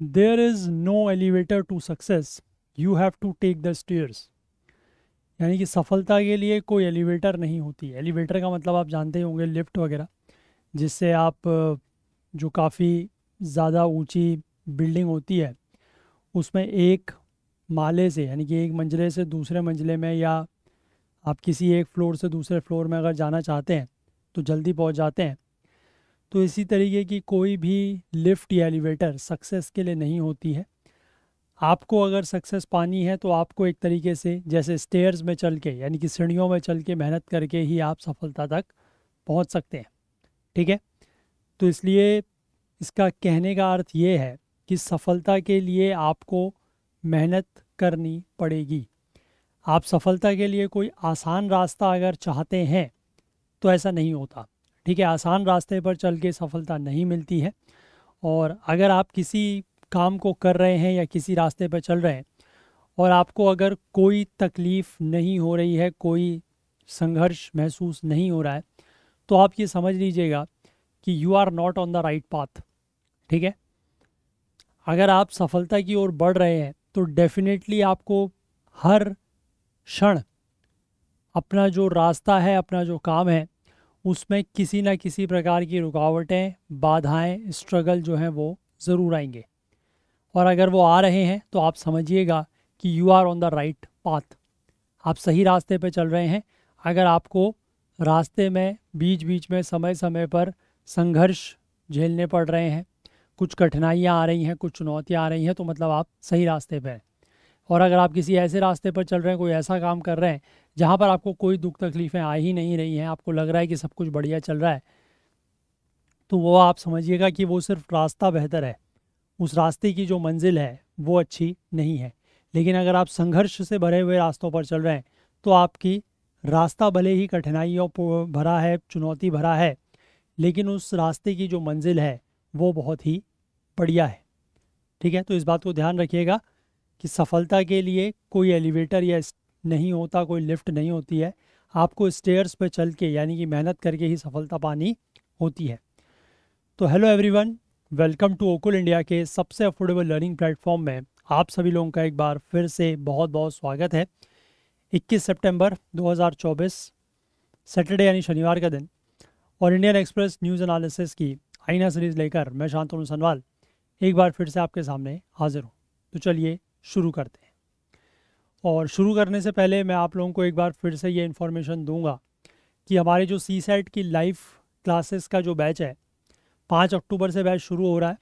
there is no elevator to success you have to take the stairs यानी कि सफलता के लिए कोई एलिवेटर नहीं होती एलिवेटर का मतलब आप जानते ही होंगे लिफ्ट वगैरह जिससे आप जो काफ़ी ज़्यादा ऊंची बिल्डिंग होती है उसमें एक माले से यानी कि एक मंजिले से दूसरे मंजिले में या आप किसी एक फ्लोर से दूसरे फ्लोर में अगर जाना चाहते हैं तो जल्दी पहुंच जाते हैं तो इसी तरीके की कोई भी लिफ्ट या एलिवेटर सक्सेस के लिए नहीं होती है आपको अगर सक्सेस पानी है तो आपको एक तरीके से जैसे स्टेयर्स में चल के यानी कि सीढ़ियों में चल के मेहनत करके ही आप सफलता तक पहुंच सकते हैं ठीक है तो इसलिए इसका कहने का अर्थ ये है कि सफलता के लिए आपको मेहनत करनी पड़ेगी आप सफलता के लिए कोई आसान रास्ता अगर चाहते हैं तो ऐसा नहीं होता ठीक है आसान रास्ते पर चल के सफलता नहीं मिलती है और अगर आप किसी काम को कर रहे हैं या किसी रास्ते पर चल रहे हैं और आपको अगर कोई तकलीफ़ नहीं हो रही है कोई संघर्ष महसूस नहीं हो रहा है तो आप ये समझ लीजिएगा कि you are not on the right path ठीक है अगर आप सफलता की ओर बढ़ रहे हैं तो डेफिनेटली आपको हर क्षण अपना जो रास्ता है अपना जो काम है उसमें किसी ना किसी प्रकार की रुकावटें बाधाएं स्ट्रगल जो हैं वो ज़रूर आएंगे और अगर वो आ रहे हैं तो आप समझिएगा कि you are on the right path आप सही रास्ते पर चल रहे हैं अगर आपको रास्ते में बीच बीच में समय समय पर संघर्ष झेलने पड़ रहे हैं कुछ कठिनाइयाँ आ रही हैं कुछ चुनौतियाँ आ रही हैं तो मतलब आप सही रास्ते पर हैं और अगर आप किसी ऐसे रास्ते पर चल रहे हैं कोई ऐसा काम कर रहे हैं जहाँ पर आपको कोई दुख तकलीफ़ें आ ही नहीं रही हैं आपको लग रहा है कि सब कुछ बढ़िया चल रहा है तो वो आप समझिएगा कि वो सिर्फ रास्ता बेहतर है उस रास्ते की जो मंजिल है वो अच्छी नहीं है लेकिन अगर आप संघर्ष से भरे हुए रास्तों पर चल रहे हैं तो आपकी रास्ता भले ही कठिनाइयों भरा है चुनौती भरा है लेकिन उस रास्ते की जो मंजिल है वो बहुत ही बढ़िया है ठीक है तो इस बात को ध्यान रखिएगा कि सफलता के लिए कोई एलिवेटर या नहीं होता कोई लिफ्ट नहीं होती है आपको स्टेयर्स पे चल के यानी कि मेहनत करके ही सफलता पानी होती है तो hello everyone welcome to Okul India के सबसे अफोर्डेबल लर्निंग प्लेटफॉर्म में आप सभी लोगों का एक बार फिर से बहुत बहुत स्वागत है 21 सितंबर 2024 सैटरडे यानी शनिवार का दिन और इंडियन एक्सप्रेस न्यूज़ एनालिसिस की आईना सीरीज़ लेकर मैं शांतनु सनवाल एक बार फिर से आपके सामने हाजिर हूँ तो चलिए शुरू करते हैं और शुरू करने से पहले मैं आप लोगों को एक बार फिर से ये इन्फॉर्मेशन दूंगा कि हमारे जो सी सेट की लाइव क्लासेस का जो बैच है पाँच अक्टूबर से बैच शुरू हो रहा है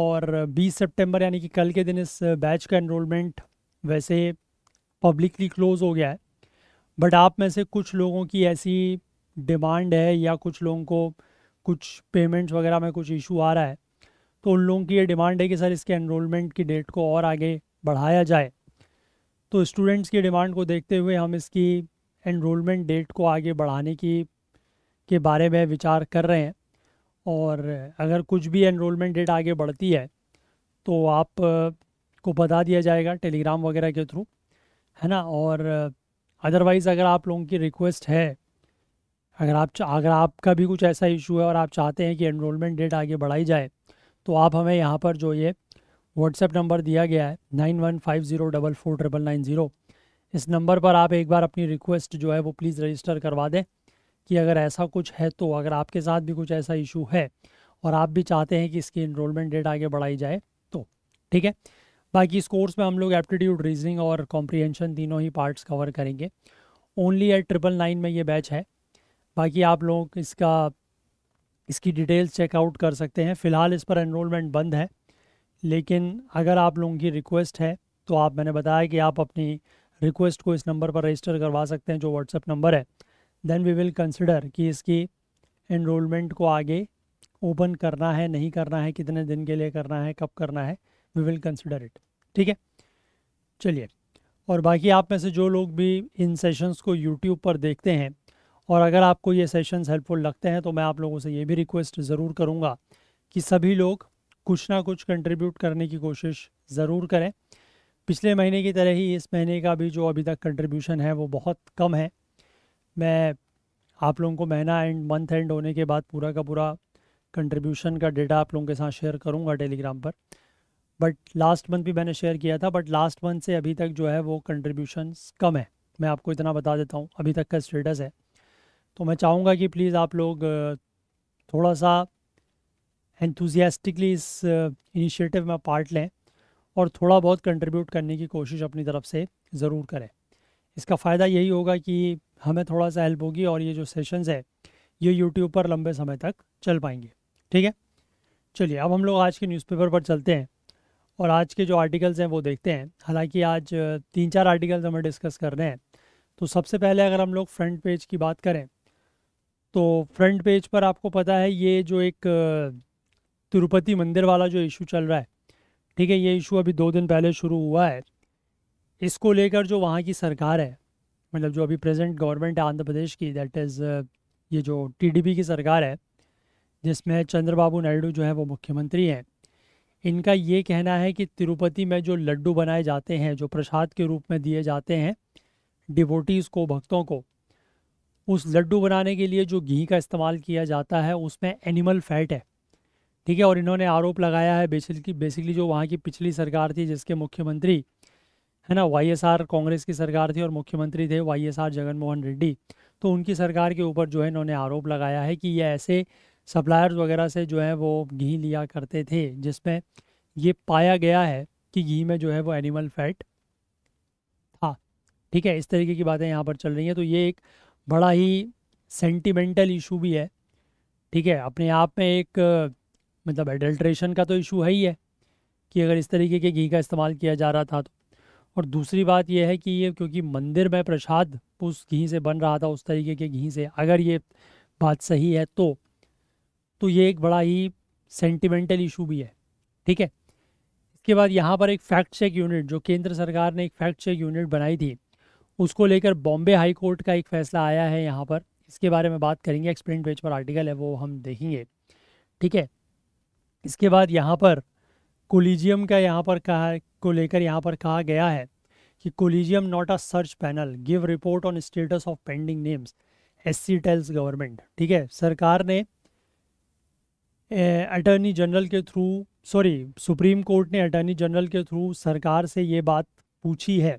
और 20 सितंबर यानी कि कल के दिन इस बैच का एनरोलमेंट वैसे पब्लिकली क्लोज़ हो गया है बट आप में से कुछ लोगों की ऐसी डिमांड है या कुछ लोगों को कुछ पेमेंट्स वगैरह में कुछ इशू आ रहा है तो उन लोगों की ये डिमांड है कि सर इसके एनरोलमेंट की डेट को और आगे बढ़ाया जाए तो स्टूडेंट्स की डिमांड को देखते हुए हम इसकी एनरोलमेंट डेट को आगे बढ़ाने की के बारे में विचार कर रहे हैं और अगर कुछ भी एनरोलमेंट डेट आगे बढ़ती है तो आप को बता दिया जाएगा टेलीग्राम वगैरह के थ्रू है ना और अदरवाइज़ अगर आप लोगों की रिक्वेस्ट है अगर आप अगर आपका भी कुछ ऐसा इशू है और आप चाहते हैं कि एनरोलमेंट डेट आगे बढ़ाई जाए तो आप हमें यहाँ पर जो ये व्हाट्सएप नंबर दिया गया है nine one five zero double four triple nine zero इस नंबर पर आप एक बार अपनी रिक्वेस्ट जो है वो प्लीज़ रजिस्टर करवा दें कि अगर ऐसा कुछ है तो अगर आपके साथ भी कुछ ऐसा इशू है और आप भी चाहते हैं कि इसकी इनरोलमेंट डेट आगे बढ़ाई जाए तो ठीक है बाकी इस कोर्स में हम लोग एप्टीट्यूड रीजनिंग और कॉम्प्रीहेंशन तीनों ही पार्ट्स कवर करेंगे ओनली एट ट्रिपल नाइन में ये बैच है बाकी आप लोग इसका इसकी डिटेल्स चेकआउट कर सकते हैं फ़िलहाल इस पर एनरोलमेंट बंद है लेकिन अगर आप लोगों की रिक्वेस्ट है तो आप मैंने बताया कि आप अपनी रिक्वेस्ट को इस नंबर पर रजिस्टर करवा सकते हैं जो व्हाट्सएप नंबर है देन वी विल कंसिडर कि इसकी इनरोलमेंट को आगे ओपन करना है नहीं करना है कितने दिन के लिए करना है कब करना है वी विल कंसिडर इट ठीक है चलिए और बाकी आप में से जो लोग भी इन सेशंस को यूट्यूब पर देखते हैं और अगर आपको ये सेशंस हेल्पफुल लगते हैं तो मैं आप लोगों से ये भी रिक्वेस्ट ज़रूर करूँगा कि सभी लोग कुछ ना कुछ कंट्रीब्यूट करने की कोशिश ज़रूर करें पिछले महीने की तरह ही इस महीने का भी जो अभी तक कंट्रीब्यूशन है वो बहुत कम है मैं आप लोगों को महीना एंड मंथ एंड होने के बाद पूरा का पूरा कंट्रीब्यूशन का डेटा आप लोगों के साथ शेयर करूंगा टेलीग्राम पर बट लास्ट मंथ भी मैंने शेयर किया था बट लास्ट मंथ से अभी तक जो है वो कंट्रीब्यूशन कम है मैं आपको इतना बता देता हूँ अभी तक का स्टेटस है तो मैं चाहूँगा कि प्लीज़ आप लोग थोड़ा सा एंथुजियास्टिकली इस इनिशिएटिव uh, में पार्ट लें और थोड़ा बहुत कंट्रीब्यूट करने की कोशिश अपनी तरफ से ज़रूर करें इसका फ़ायदा यही होगा कि हमें थोड़ा सा हेल्प होगी और ये जो सेशंस है ये यूट्यूब पर लंबे समय तक चल पाएंगे ठीक है चलिए अब हम लोग आज के न्यूज़पेपर पर चलते हैं और आज के जो आर्टिकल्स हैं वो देखते हैं हालांकि आज uh, तीन चार आर्टिकल्स हमें डिस्कस कर रहे हैं तो सबसे पहले अगर हम लोग फ्रंट पेज की बात करें तो फ्रंट पेज पर आपको पता है ये जो एक uh, तिरुपति मंदिर वाला जो इशू चल रहा है ठीक है ये इशू अभी दो दिन पहले शुरू हुआ है इसको लेकर जो वहाँ की सरकार है मतलब जो अभी प्रेजेंट गवर्नमेंट है आंध्र प्रदेश की दैट इज़ ये जो टीडीपी की सरकार है जिसमें चंद्रबाबू नायडू जो है वो मुख्यमंत्री हैं इनका ये कहना है कि तिरुपति में जो लड्डू बनाए जाते हैं जो प्रसाद के रूप में दिए जाते हैं डिवोटीज़ को भक्तों को उस लड्डू बनाने के लिए जो घी का इस्तेमाल किया जाता है उसमें एनिमल फैट है ठीक है और इन्होंने आरोप लगाया है बेसिकली बेसिकली जो वहाँ की पिछली सरकार थी जिसके मुख्यमंत्री है ना वाईएसआर कांग्रेस की सरकार थी और मुख्यमंत्री थे वाईएसआर जगनमोहन रेड्डी तो उनकी सरकार के ऊपर जो है इन्होंने आरोप लगाया है कि ये ऐसे सप्लायर्स वगैरह से जो है वो घी लिया करते थे जिसमें ये पाया गया है कि घी में जो है वो एनिमल फैट था ठीक है इस तरीके की बातें यहाँ पर चल रही हैं तो ये एक बड़ा ही सेंटिमेंटल इशू भी है ठीक है अपने आप में एक मतलब एडल्ट्रेशन का तो इशू है ही है कि अगर इस तरीके के घी का इस्तेमाल किया जा रहा था तो और दूसरी बात यह है कि ये क्योंकि मंदिर में प्रसाद उस घी से बन रहा था उस तरीके के घी से अगर ये बात सही है तो तो ये एक बड़ा ही सेंटिमेंटल इशू भी है ठीक है इसके बाद यहाँ पर एक फैक्ट चेक यूनिट जो केंद्र सरकार ने एक फैक्ट चेक यूनिट बनाई थी उसको लेकर बॉम्बे हाई कोर्ट का एक फैसला आया है यहाँ पर इसके बारे में बात करेंगे एक्सप्लेन पेज पर आर्टिकल है वो हम देखेंगे ठीक है इसके बाद यहाँ पर कोलिजियम का यहाँ पर कहा को लेकर यहाँ पर कहा गया है कि collegium not a search panel give report on status of pending names S C tells government ठीक है सरकार ने अटर्नी जनरल के थ्रू सॉरी सुप्रीम कोर्ट ने अटर्नी जनरल के थ्रू सरकार से ये बात पूछी है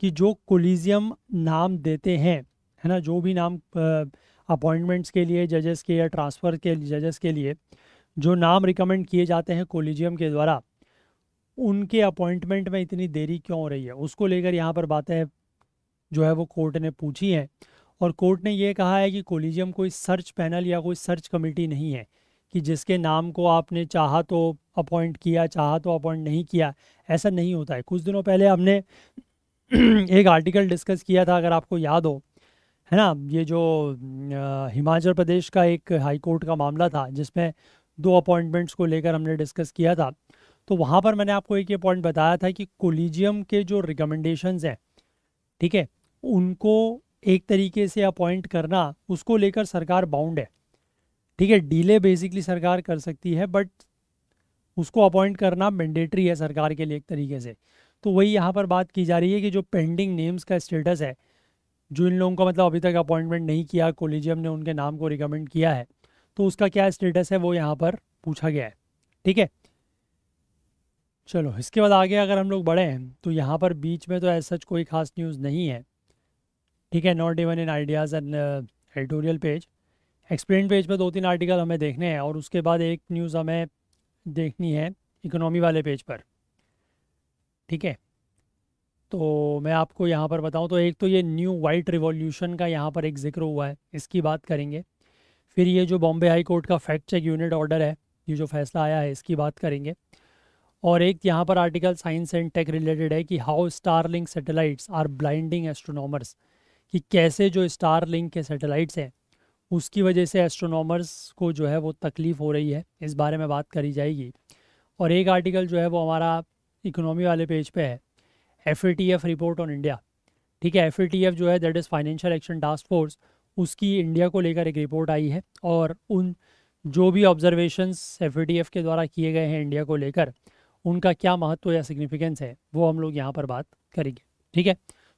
कि जो कोलिजियम नाम देते हैं है ना जो भी नाम अपॉइंटमेंट्स के लिए जजेस के या ट्रांसफ़र के जजेस के लिए जो नाम रिकमेंड किए जाते हैं कोलिजियम के द्वारा उनके अपॉइंटमेंट में इतनी देरी क्यों हो रही है उसको लेकर यहाँ पर बातें जो है वो कोर्ट ने पूछी हैं और कोर्ट ने ये कहा है कि कोलिजियम कोई सर्च पैनल या कोई सर्च कमेटी नहीं है कि जिसके नाम को आपने चाहा तो अपॉइंट किया चाहा तो अपॉइंट नहीं किया ऐसा नहीं होता है कुछ दिनों पहले हमने एक आर्टिकल डिस्कस किया था अगर आपको याद हो है ना ये जो हिमाचल प्रदेश का एक हाई कोर्ट का मामला था जिसमें दो अपॉइंटमेंट्स को लेकर हमने डिस्कस किया था तो वहाँ पर मैंने आपको एक ये पॉइंट बताया था कि कोलिजियम के जो रिकमेंडेशंस हैं ठीक है उनको एक तरीके से अपॉइंट करना उसको लेकर सरकार बाउंड है ठीक है डीले बेसिकली सरकार कर सकती है बट उसको अपॉइंट करना मैंडेटरी है सरकार के लिए एक तरीके से तो वही यहाँ पर बात की जा रही है कि जो पेंडिंग नेम्स का स्टेटस है जो इन लोगों का मतलब अभी तक अपॉइंटमेंट नहीं किया कोलिजियम ने उनके नाम को रिकमेंड किया है तो उसका क्या स्टेटस है वो यहाँ पर पूछा गया है ठीक है चलो इसके बाद आगे अगर हम लोग बढ़े तो यहाँ पर बीच में तो ऐसा कोई खास न्यूज़ नहीं है ठीक है not even in ideas and editorial page explain page पर दो तीन आर्टिकल हमें देखने हैं और उसके बाद एक न्यूज़ हमें देखनी है इकोनॉमी वाले पेज पर ठीक है तो मैं आपको यहाँ पर बताऊँ तो एक तो ये न्यू वाइट रिवॉल्यूशन का यहाँ पर एक जिक्र हुआ है इसकी बात करेंगे फिर ये जो बॉम्बे हाई कोर्ट का फैक्ट चेक यूनिट ऑर्डर है ये जो फैसला आया है इसकी बात करेंगे और एक यहाँ पर article science and tech related है कि how Starlink satellites are blinding astronomers कि कैसे जो स्टारलिंक के सैटेलाइट्स हैं उसकी वजह से एस्ट्रोनॉमर्स को जो है वो तकलीफ़ हो रही है इस बारे में बात करी जाएगी और एक आर्टिकल जो है वो हमारा इकोनॉमी वाले पेज पे है एफ रिपोर्ट ऑन इंडिया ठीक है एफ जो है that is financial action task force उसकी इंडिया को लेकर एक रिपोर्ट आई है और उन जो भी ऑब्जर्वेशंस एफ के द्वारा किए गए हैं इंडिया को लेकर उनका क्या महत्व या सिग्निफिकेंस है वो हम लोग यहाँ पर बात करेंगे ठीक है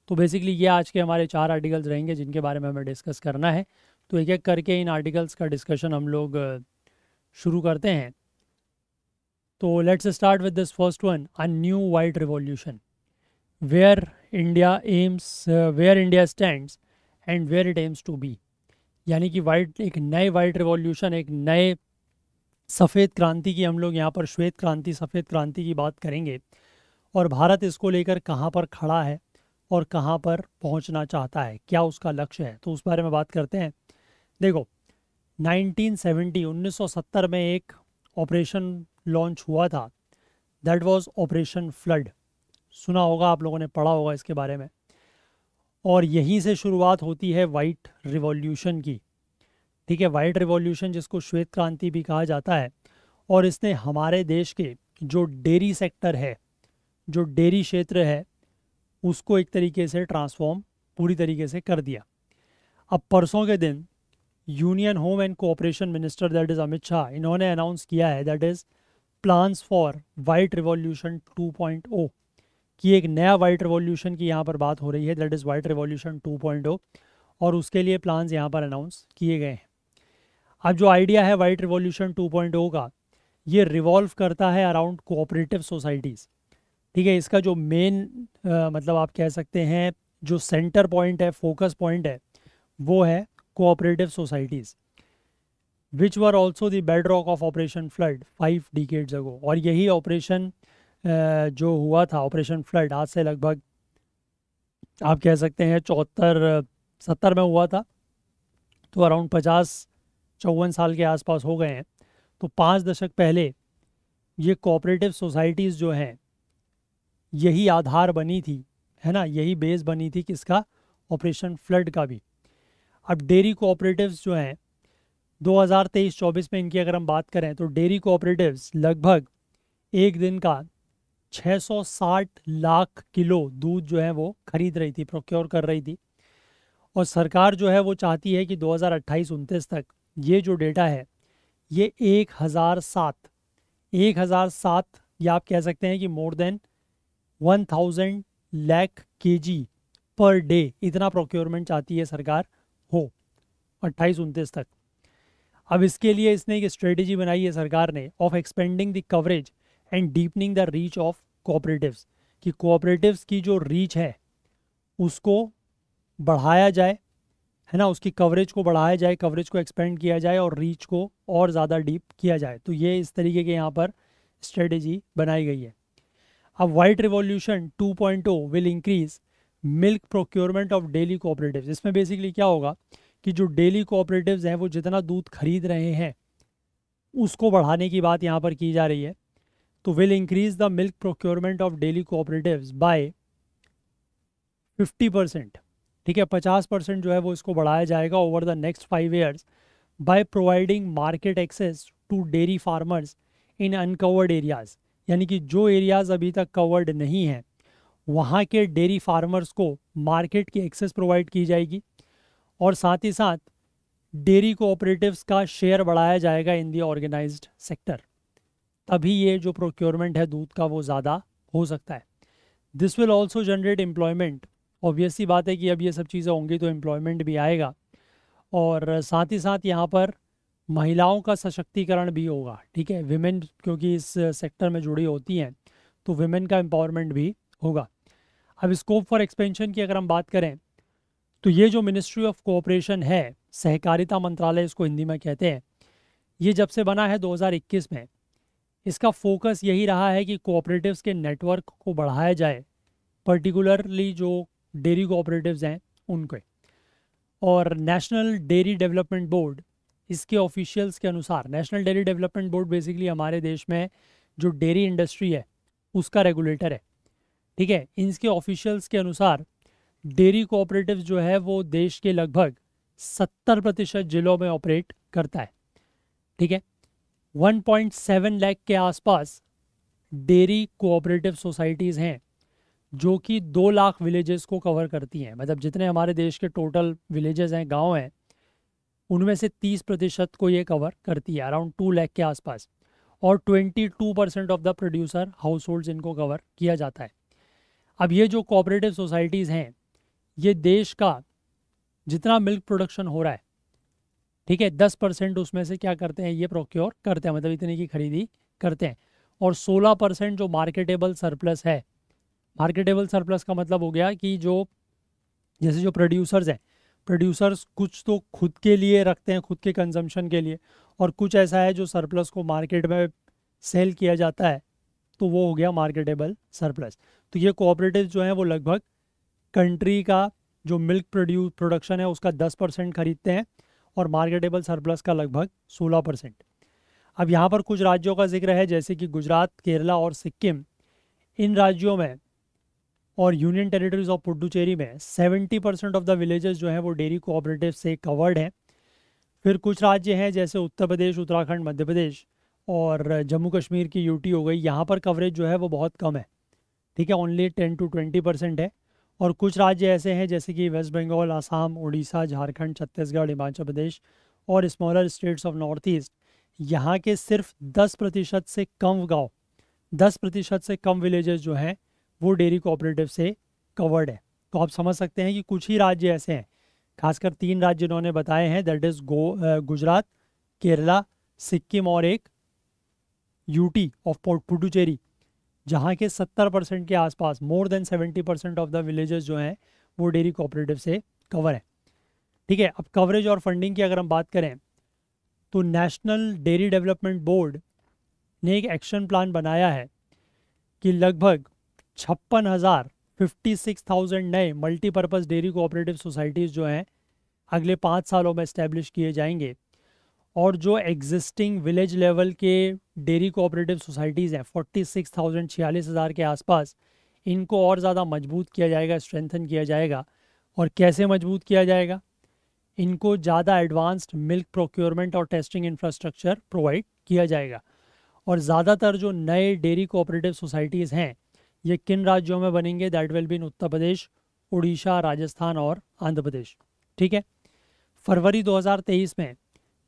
तो बेसिकली ये आज के हमारे चार आर्टिकल्स रहेंगे जिनके बारे में हमें डिस्कस करना है तो एक एक करके इन आर्टिकल्स का डिस्कशन हम लोग शुरू करते हैं तो let's start with this first one a new white revolution where India aims where India stands and where it aims to be यानी कि वाइट एक नए वाइट रिवॉल्यूशन एक नए सफ़ेद क्रांति की हम लोग यहाँ पर श्वेत क्रांति सफ़ेद क्रांति की बात करेंगे और भारत इसको लेकर कहाँ पर खड़ा है और कहाँ पर पहुँचना चाहता है क्या उसका लक्ष्य है तो उस बारे में बात करते हैं देखो 1970 1970 में एक ऑपरेशन लॉन्च हुआ था दैट वाज ऑपरेशन फ्लड सुना होगा आप लोगों ने पढ़ा होगा इसके बारे में और यहीं से शुरुआत होती है वाइट रिवॉल्यूशन की ठीक है वाइट रिवॉल्यूशन जिसको श्वेत क्रांति भी कहा जाता है और इसने हमारे देश के जो डेयरी सेक्टर है जो डेयरी क्षेत्र है उसको एक तरीके से ट्रांसफॉर्म पूरी तरीके से कर दिया अब परसों के दिन union home and cooperation minister that is Amit Shah इन्होंने अनाउंस किया है that is plans for white revolution ओ कि एक नया वाइट रिवॉल्यूशन की यहाँ पर बात हो रही है दैट इज़ वाइट रिवॉल्यूशन 2.0 और उसके लिए प्लान्स यहाँ पर अनाउंस किए गए हैं अब जो आइडिया है वाइट रिवॉल्यूशन 2.0 का ये रिवॉल्व करता है अराउंड कोऑपरेटिव सोसाइटीज़ ठीक है इसका जो मेन मतलब आप कह सकते हैं जो सेंटर पॉइंट है फोकस पॉइंट है वो है cooperative societies which were also the bedrock of operation flood five decades ago और यही ऑपरेशन जो हुआ था ऑपरेशन फ्लड आज से लगभग आप कह सकते हैं चौहत्तर सत्तर में हुआ था तो अराउंड पचास चौवन साल के आसपास हो गए हैं तो पाँच दशक पहले ये कोऑपरेटिव सोसाइटीज़ जो हैं यही आधार बनी थी है ना यही बेस बनी थी किसका ऑपरेशन फ्लड का भी अब डेयरी कोऑपरेटिव्स जो हैं 2023-24 में इनकी अगर हम बात करें तो डेयरी कोऑपरेटिव्स लगभग एक दिन का 660 लाख किलो दूध जो है वो खरीद रही थी प्रोक्योर कर रही थी और सरकार जो है वो चाहती है कि 2028 हज़ार तक ये जो डेटा है ये 1007 सात या आप कह सकते हैं कि मोर देन 1000 लैख के जी पर डे इतना प्रोक्योरमेंट चाहती है सरकार हो अट्ठाईस उनतीस तक अब इसके लिए इसने एक स्ट्रेटेजी बनाई है सरकार ने of expanding the coverage and deepening the reach of cooperatives कि कोऑपरेटिव्स की जो रीच है उसको बढ़ाया जाए है ना उसकी कवरेज को बढ़ाया जाए कवरेज को एक्सपेंड किया जाए और रीच को और ज़्यादा डीप किया जाए तो ये इस तरीके के यहाँ पर स्ट्रेटेजी बनाई गई है अब white revolution 2.0 will increase milk procurement of dairy cooperatives इसमें बेसिकली क्या होगा कि जो डेली कोऑपरेटिव्स हैं वो जितना दूध खरीद रहे हैं उसको बढ़ाने की बात यहाँ पर की जा रही है तो will increase the milk procurement of dairy cooperative by 50 percent ठीक है 50 परसेंट जो है वो इसको बढ़ाया जाएगा over the next five years by providing market access to dairy farmers in uncovered areas यानी कि जो एरियाज़ अभी तक कवर्ड नहीं है वहाँ के डेरी फार्मर्स को मार्केट की एक्सेस प्रोवाइड की जाएगी और साथ ही साथ डेयरी कोऑपरेटिव्स का शेयर बढ़ाया जाएगा इन दी ऑर्गेनाइज्ड सेक्टर तभी ये जो प्रोक्योरमेंट है दूध का वो ज़्यादा हो सकता है this will also generate employment obviously बात है कि अब ये सब चीज़ें होंगी तो एम्प्लॉयमेंट भी आएगा और साथ ही साथ यहाँ पर महिलाओं का सशक्तिकरण भी होगा ठीक है विमेन क्योंकि इस सेक्टर में जुड़ी होती हैं तो विमेन का एम्पावरमेंट भी होगा अब स्कोप फॉर एक्सपेंशन की अगर हम बात करें तो ये जो मिनिस्ट्री ऑफ कोऑपरेशन है सहकारिता मंत्रालय इसको हिंदी में कहते हैं ये जब से बना है 2021 में इसका फोकस यही रहा है कि कोऑपरेटिव्स के नेटवर्क को बढ़ाया जाए पर्टिकुलरली जो डेयरी कोऑपरेटिव्स हैं उनके और नेशनल डेयरी डेवलपमेंट बोर्ड इसके ऑफिशियल्स के अनुसार national dairy development board basically हमारे देश में जो डेयरी इंडस्ट्री है उसका रेगुलेटर है ठीक है इनके ऑफिशियल्स के अनुसार डेयरी कोऑपरेटिव जो है वो देश के लगभग सत्तर प्रतिशत जिलों में ऑपरेट करता है ठीक है 1.7 लाख के आसपास डेयरी कोऑपरेटिव सोसाइटीज़ हैं जो कि दो लाख विलेजेस को कवर करती हैं मतलब जितने हमारे देश के टोटल विलेजेस हैं गांव हैं उनमें से 30 प्रतिशत को ये कवर करती है अराउंड टू लैख के आसपास और 22 percent of the producer household इनको कवर किया जाता है अब ये जो कोऑपरेटिव सोसाइटीज़ हैं ये देश का जितना मिल्क प्रोडक्शन हो रहा है ठीक है दस परसेंट उसमें से क्या करते हैं ये प्रोक्योर करते हैं मतलब इतने की खरीदी करते हैं और सोलह परसेंट जो मार्केटेबल सरप्लस है मार्केटेबल सरप्लस का मतलब हो गया कि जो जैसे जो प्रोड्यूसर्स हैं प्रोड्यूसर्स कुछ तो खुद के लिए रखते हैं खुद के कंजम्पशन के लिए और कुछ ऐसा है जो सरप्लस को मार्केट में सेल किया जाता है तो वो हो गया मार्केटेबल सरप्लस तो ये कोऑपरेटिव जो है वो लगभग कंट्री का जो मिल्क प्रोड्यूस प्रोडक्शन है उसका दस परसेंट खरीदते हैं और मार्केटेबल सरप्लस का लगभग 16 परसेंट अब यहाँ पर कुछ राज्यों का जिक्र है जैसे कि गुजरात केरला और सिक्किम इन राज्यों में और यूनियन टेरिटरीज ऑफ पुडुचेरी में 70 परसेंट ऑफ द विलेजेस जो हैं वो डेयरी कोऑपरेटिव से कवर्ड हैं फिर कुछ राज्य हैं जैसे उत्तर प्रदेश उत्तराखंड मध्य प्रदेश और जम्मू कश्मीर की यूटी हो गई यहाँ पर कवरेज जो है वो बहुत कम है ठीक है only ten to twenty percent है और कुछ राज्य ऐसे हैं जैसे कि वेस्ट बंगाल आसाम उड़ीसा झारखंड छत्तीसगढ़ हिमाचल प्रदेश और smaller states of north east यहाँ के सिर्फ दस प्रतिशत से कम गांव दस प्रतिशत से कम विलेजेस जो हैं वो डेयरी कोऑपरेटिव से कवर्ड है तो आप समझ सकते हैं कि कुछ ही राज्य ऐसे हैं खासकर तीन राज्य इन्होंने बताए हैं दैट इज़ गो गुजरात केरला सिक्किम और एक यूटी ऑफ पोर्ट पुडुचेरी जहाँ के 70 परसेंट के आसपास more than 70 percent of the villages जो हैं वो डेयरी कोऑपरेटिव से कवर है ठीक है अब कवरेज और फंडिंग की अगर हम बात करें तो नेशनल डेयरी डेवलपमेंट बोर्ड ने एक एक्शन प्लान बनाया है कि लगभग छप्पन हज़ार फिफ्टी सिक्स थाउजेंड नए मल्टीपर्पज़ डेयरी कोऑपरेटिव सोसाइटीज़ जो हैं अगले पाँच सालों में इस्टेब्लिश किए जाएंगे और जो एग्जिस्टिंग विलेज लेवल के डेयरी कोऑपरेटिव सोसाइटीज़ हैं फोर्टी सिक्स थाउजेंड छियालीस हज़ार के आसपास इनको और ज़्यादा मजबूत किया जाएगा स्ट्रेंथन किया जाएगा और कैसे मजबूत किया जाएगा इनको ज़्यादा एडवांस्ड मिल्क प्रोक्योरमेंट और टेस्टिंग इंफ्रास्ट्रक्चर प्रोवाइड किया जाएगा और ज़्यादातर जो नए डेयरी कोऑपरेटिव सोसाइटीज़ हैं ये किन राज्यों में बनेंगे that will been Uttar Pradesh Orissa Rajasthan और आंध्र प्रदेश ठीक है फरवरी 2023 में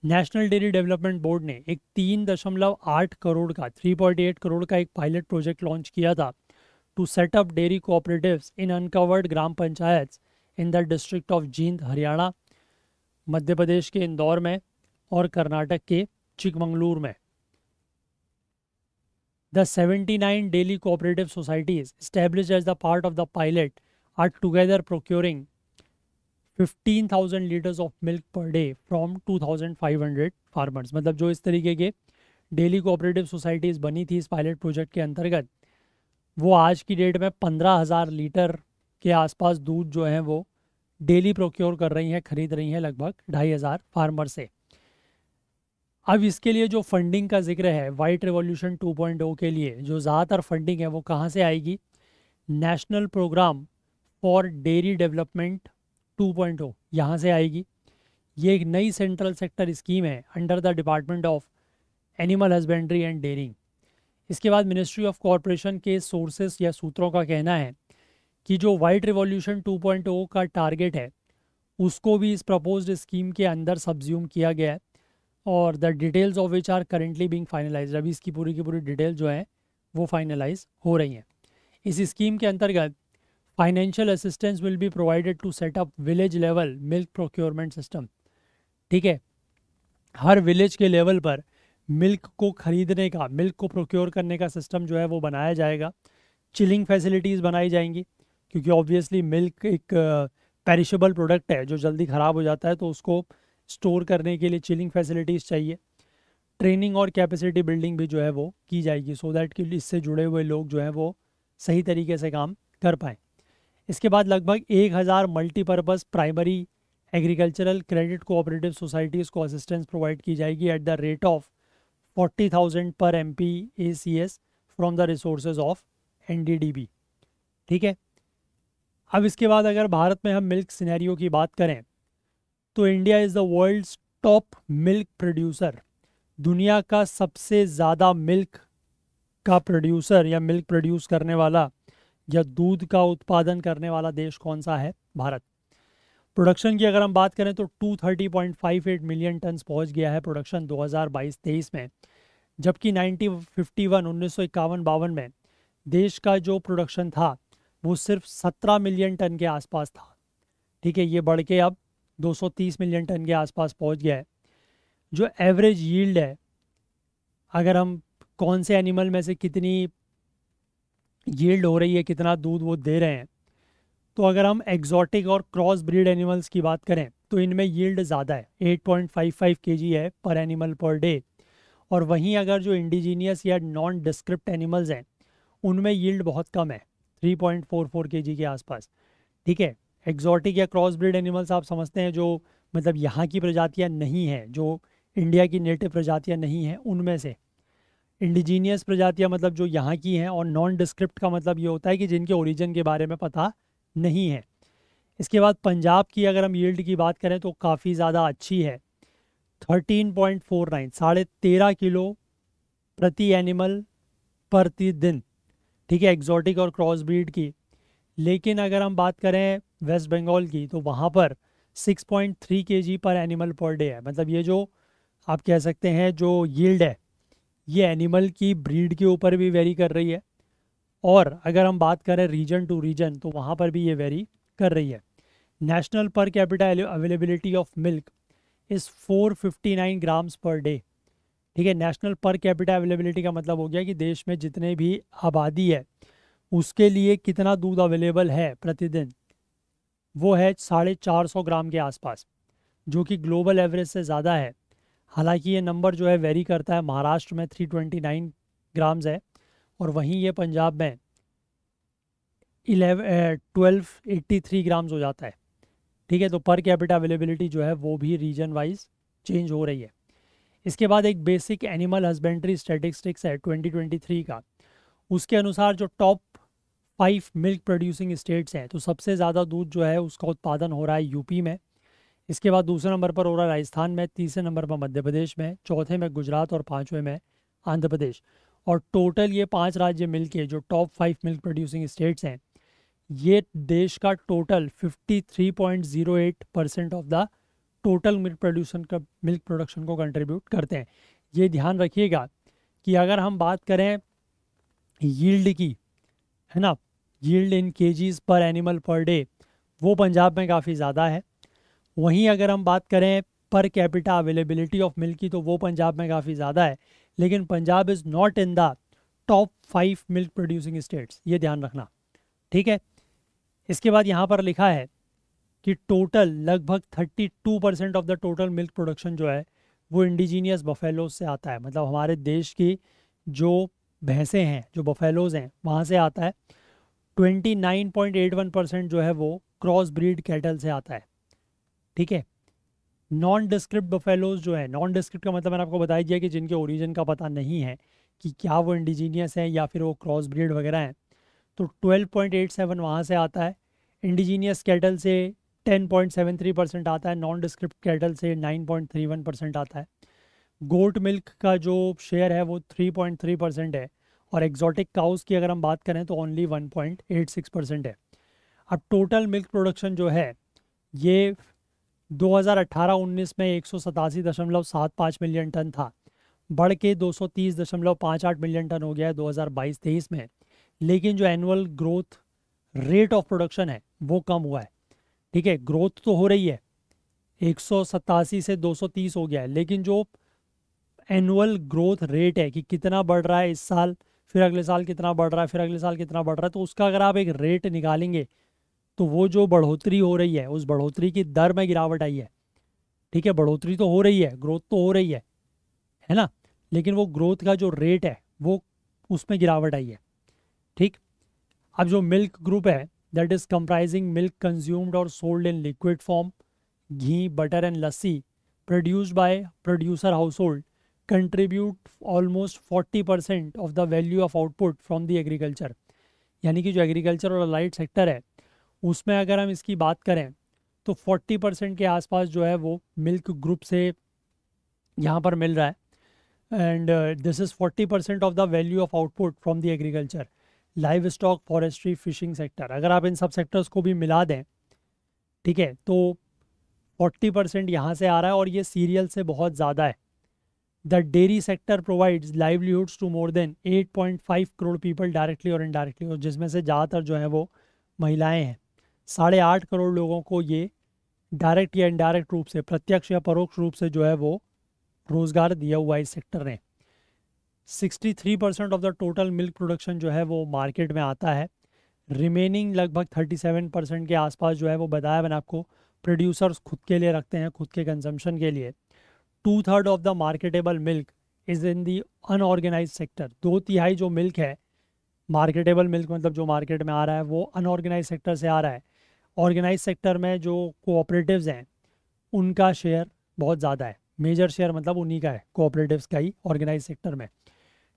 नेशनल डेयरी डेवलपमेंट बोर्ड ने एक तीन दशमलव आठ करोड़ का थ्री पॉइंट एट करोड़ का एक पायलट प्रोजेक्ट लॉन्च किया था to set up dairy cooperative in uncovered gram panchayat in the district of Jind Haryana Madhya Pradesh के इंदौर में और कर्नाटक के चिकमंगलूर में the seventy nine dairy cooperative societies establish as the part of the pilot are together procuring 15,000 litres of milk per day from 2,500 farmers मतलब जो इस तरीके के डेली कोऑपरेटिव सोसाइटीज़ बनी थी इस पायलट प्रोजेक्ट के अंतर्गत वो आज की डेट में 15,000 लीटर के आसपास दूध जो है वो डेली प्रोक्योर कर रही हैं खरीद रही हैं लगभग ढाई हज़ार फार्मर से अब इसके लिए जो फंडिंग का जिक्र है वाइट पॉइंट 2.0 के लिए जो ज़्यादातर फंडिंग है वो कहाँ से आएगी national programme for dairy development two point हो यहाँ से आएगी ये एक नई सेंट्रल सेक्टर स्कीम है under the department of animal husbandry and dairying इसके बाद मिनिस्ट्री ऑफ कॉरपोरेशन के सोर्सेस या सूत्रों का कहना है कि जो वाइट रिवॉल्यूशन 2.0 का टारगेट है उसको भी इस प्रपोज्ड स्कीम के अंदर सब्ज्यूम किया गया है और the details of which are currently being finalise अभी इसकी पूरी की पूरी डिटेल जो है वो फाइनलाइज हो रही हैं इस स्कीम के अंतर्गत financial assistance will be provided to set up village level milk procurement system ठीक है हर विलेज के लेवल पर मिल्क को ख़रीदने का मिल्क को प्रोक्योर करने का सिस्टम जो है वो बनाया जाएगा चिलिंग फैसिलिटीज़ बनाई जाएंगी क्योंकि ऑब्वियसली मिल्क एक पेरिशेबल प्रोडक्ट है जो जल्दी ख़राब हो जाता है तो उसको स्टोर करने के लिए चिलिंग फैसिलिटीज़ चाहिए ट्रेनिंग और कैपेसिटी बिल्डिंग भी जो है वो की जाएगी सो so दैट कि इससे जुड़े हुए लोग जो हैं वो सही तरीके से काम कर पाएँ इसके बाद लगभग एक हज़ार multipurpose primary agricultural credit cooperative societies को असिस्टेंस प्रोवाइड की जाएगी at the rate of forty thousand per M P A C S from the resource of N D D B ठीक है अब इसके बाद अगर भारत में हम मिल्क सिनेरियो की बात करें तो India is the world's top milk producer दुनिया का सबसे ज़्यादा मिल्क का प्रोड्यूसर या मिल्क प्रोड्यूस करने वाला या दूध का उत्पादन करने वाला देश कौन सा है भारत प्रोडक्शन की अगर हम बात करें तो 230.58 मिलियन टन पहुंच गया है प्रोडक्शन 2022-23 में जबकि 1951 उन्नीस सौ बावन में देश का जो प्रोडक्शन था वो सिर्फ 17 मिलियन टन के आसपास था ठीक है ये बढ़ के अब 230 मिलियन टन के आसपास पहुंच गया है जो एवरेज यील्ड है अगर हम कौन से एनिमल में से कितनी यील्ड हो रही है कितना दूध वो दे रहे हैं तो अगर हम एग्जॉटिक और क्रॉस ब्रीड एनिमल्स की बात करें तो इनमें यील्ड ज़्यादा है 8.55 पॉइंट है पर एनिमल पर डे और वहीं अगर जो इंडिजीनियस या नॉन डिस्क्रिप्ट एनिमल्स हैं उनमें यील्ड बहुत कम है 3.44 पॉइंट के आसपास ठीक है एग्जॉटिक या क्रॉस ब्रीड एनिमल्स आप समझते हैं जो मतलब यहाँ की प्रजातियाँ नहीं हैं जो इंडिया की नेटिव प्रजातियाँ नहीं हैं उनमें से इंडिजीनियस प्रजातियाँ मतलब जो यहाँ की हैं और नॉन डिस्क्रिप्ट का मतलब ये होता है कि जिनके ओरिजिन के बारे में पता नहीं है इसके बाद पंजाब की अगर हम यील्ड की बात करें तो काफ़ी ज़्यादा अच्छी है थर्टीन पॉइंट फोर नाइन साढ़े तेरह किलो प्रति एनिमल प्रतिदिन ठीक है एग्जॉटिक और क्रॉस ब्रीड की लेकिन अगर हम बात करें वेस्ट बंगाल की तो वहाँ पर 6.3 पॉइंट पर एनिमल पर डे है मतलब ये जो आप कह सकते हैं जो यील्ड है ये एनिमल की ब्रीड के ऊपर भी वेरी कर रही है और अगर हम बात करें रीजन टू रीजन तो वहाँ पर भी ये वेरी कर रही है national per capital availability of milk is 459 grams per day ठीक है नेशनल पर कैपिटा अवेलेबिलिटी का मतलब हो गया कि देश में जितने भी आबादी है उसके लिए कितना दूध अवेलेबल है प्रतिदिन वो है साढ़े चार सौ ग्राम के आसपास जो कि ग्लोबल एवरेज से ज़्यादा है हालांकि ये नंबर जो है वेरी करता है महाराष्ट्र में 329 ग्राम्स है और वहीं ये पंजाब में eleven twelve eighty three grams हो जाता है ठीक है तो पर कैपिटा अवेलेबिलिटी जो है वो भी रीजन वाइज चेंज हो रही है इसके बाद एक बेसिक एनिमल हस्बेंड्री स्टेटिस्टिक्स है 2023 का उसके अनुसार जो top five milk producing states हैं तो सबसे ज़्यादा दूध जो है उसका उत्पादन हो रहा है यूपी में इसके बाद दूसरे नंबर पर हो रहा राजस्थान में तीसरे नंबर पर मध्य प्रदेश में चौथे में गुजरात और पाँचवें में आंध्र प्रदेश और टोटल ये पांच राज्य मिलके जो top five milk producing states हैं ये देश का total 53.08 percent of the total milk production का मिल्क प्रोडक्शन को कंट्रीब्यूट करते हैं ये ध्यान रखिएगा कि अगर हम बात करें यील्ड की है ना yield in kgs per animal per day वो पंजाब में काफ़ी ज़्यादा है वहीं अगर हम बात करें per capita availability of milk की तो वो पंजाब में काफ़ी ज़्यादा है लेकिन Punjab is not in the top five milk producing states ये ध्यान रखना ठीक है इसके बाद यहाँ पर लिखा है कि टोटल लगभग 32 percent of the total milk production जो है वो इंडिजीनियस बफेलोज से आता है मतलब हमारे देश की जो भैंसें हैं जो बफेलोज हैं वहाँ से आता है 29.81 परसेंट जो है वो क्रॉस ब्रीड कैटल से आता है ठीक है नॉन डिस्क्रिप्ट बफेलोज जो है नॉन डिस्क्रिप्ट का मतलब मैंने आपको बता दिया कि जिनके ओरिजिन का पता नहीं है कि क्या वो इंडिजीनियस हैं या फिर वो क्रॉस ब्रीड वगैरह हैं तो 12.87 वहाँ से आता है इंडिजीनियस कैटल से 10.73 परसेंट आता है नॉन डिस्क्रिप्ट कैटल से 9.31 परसेंट आता है गोट मिल्क का जो शेयर है वो 3.3 परसेंट है और एक्जॉटिक काउस की अगर हम बात करें तो ओनली 1.86 परसेंट है अब टोटल मिल्क प्रोडक्शन जो है ये 2018-19 में एक मिलियन टन था बढ़ के दो मिलियन टन हो गया है दो 23 में लेकिन जो annual growth rate of production है वो कम हुआ है ठीक है ग्रोथ तो हो रही है एक से 230 हो गया है लेकिन जो एनुअल ग्रोथ रेट है कि कितना बढ़ रहा है इस साल फिर अगले साल कितना बढ़ रहा है फिर अगले साल कितना बढ़ रहा है तो उसका अगर आप एक रेट निकालेंगे तो वो जो बढ़ोतरी हो रही है उस बढ़ोतरी की दर में गिरावट आई है ठीक है बढ़ोतरी तो हो रही है ग्रोथ तो हो रही है है ना लेकिन वो ग्रोथ का जो रेट है वो उसमें गिरावट आई है ठीक अब जो मिल्क ग्रुप है that is comprising milk consumed और sold in liquid form ghee butter and lassi produced by producer household contribute almost forty percent of the value of output from the agriculture यानी कि जो एग्रीकल्चर और light sector है उसमें अगर हम इसकी बात करें तो 40 परसेंट के आसपास जो है वो मिल्क ग्रुप से यहाँ पर मिल रहा है and this is 40 percent of the value of output from the agriculture livestock forestry fishing sector अगर आप इन सब सेक्टर्स को भी मिला दें ठीक है तो 40 परसेंट यहाँ से आ रहा है और ये सीरियल से बहुत ज़्यादा है the dairy sector provides livelihoods to more than 8.5 crore people directly और इनडायरेक्टली और जिसमें से ज़्यादातर जो है वो महिलाएं हैं साढ़े आठ करोड़ लोगों को ये डायरेक्ट या इनडायरेक्ट रूप से प्रत्यक्ष या परोक्ष रूप से जो है वो रोज़गार दिया हुआ इस सेक्टर ने 63 percent of the total milk production जो है वो मार्केट में आता है रिमेनिंग लगभग 37 परसेंट के आसपास जो है वो बताया मैंने आपको प्रोड्यूसर्स खुद के लिए रखते हैं खुद के कंजम्पशन के लिए two third of the marketable milk is in the unorganised sector दो तिहाई जो मिल्क है मार्केटेबल मिल्क मतलब जो मार्केट में आ रहा है वो अनऑर्गेनाइज सेक्टर से आ रहा है ऑर्गेनाइज सेक्टर में जो कोऑपरेटिव्स हैं उनका शेयर बहुत ज़्यादा है मेजर शेयर मतलब उन्हीं का है कोऑपरेटिव्स का ही ऑर्गेनाइज सेक्टर में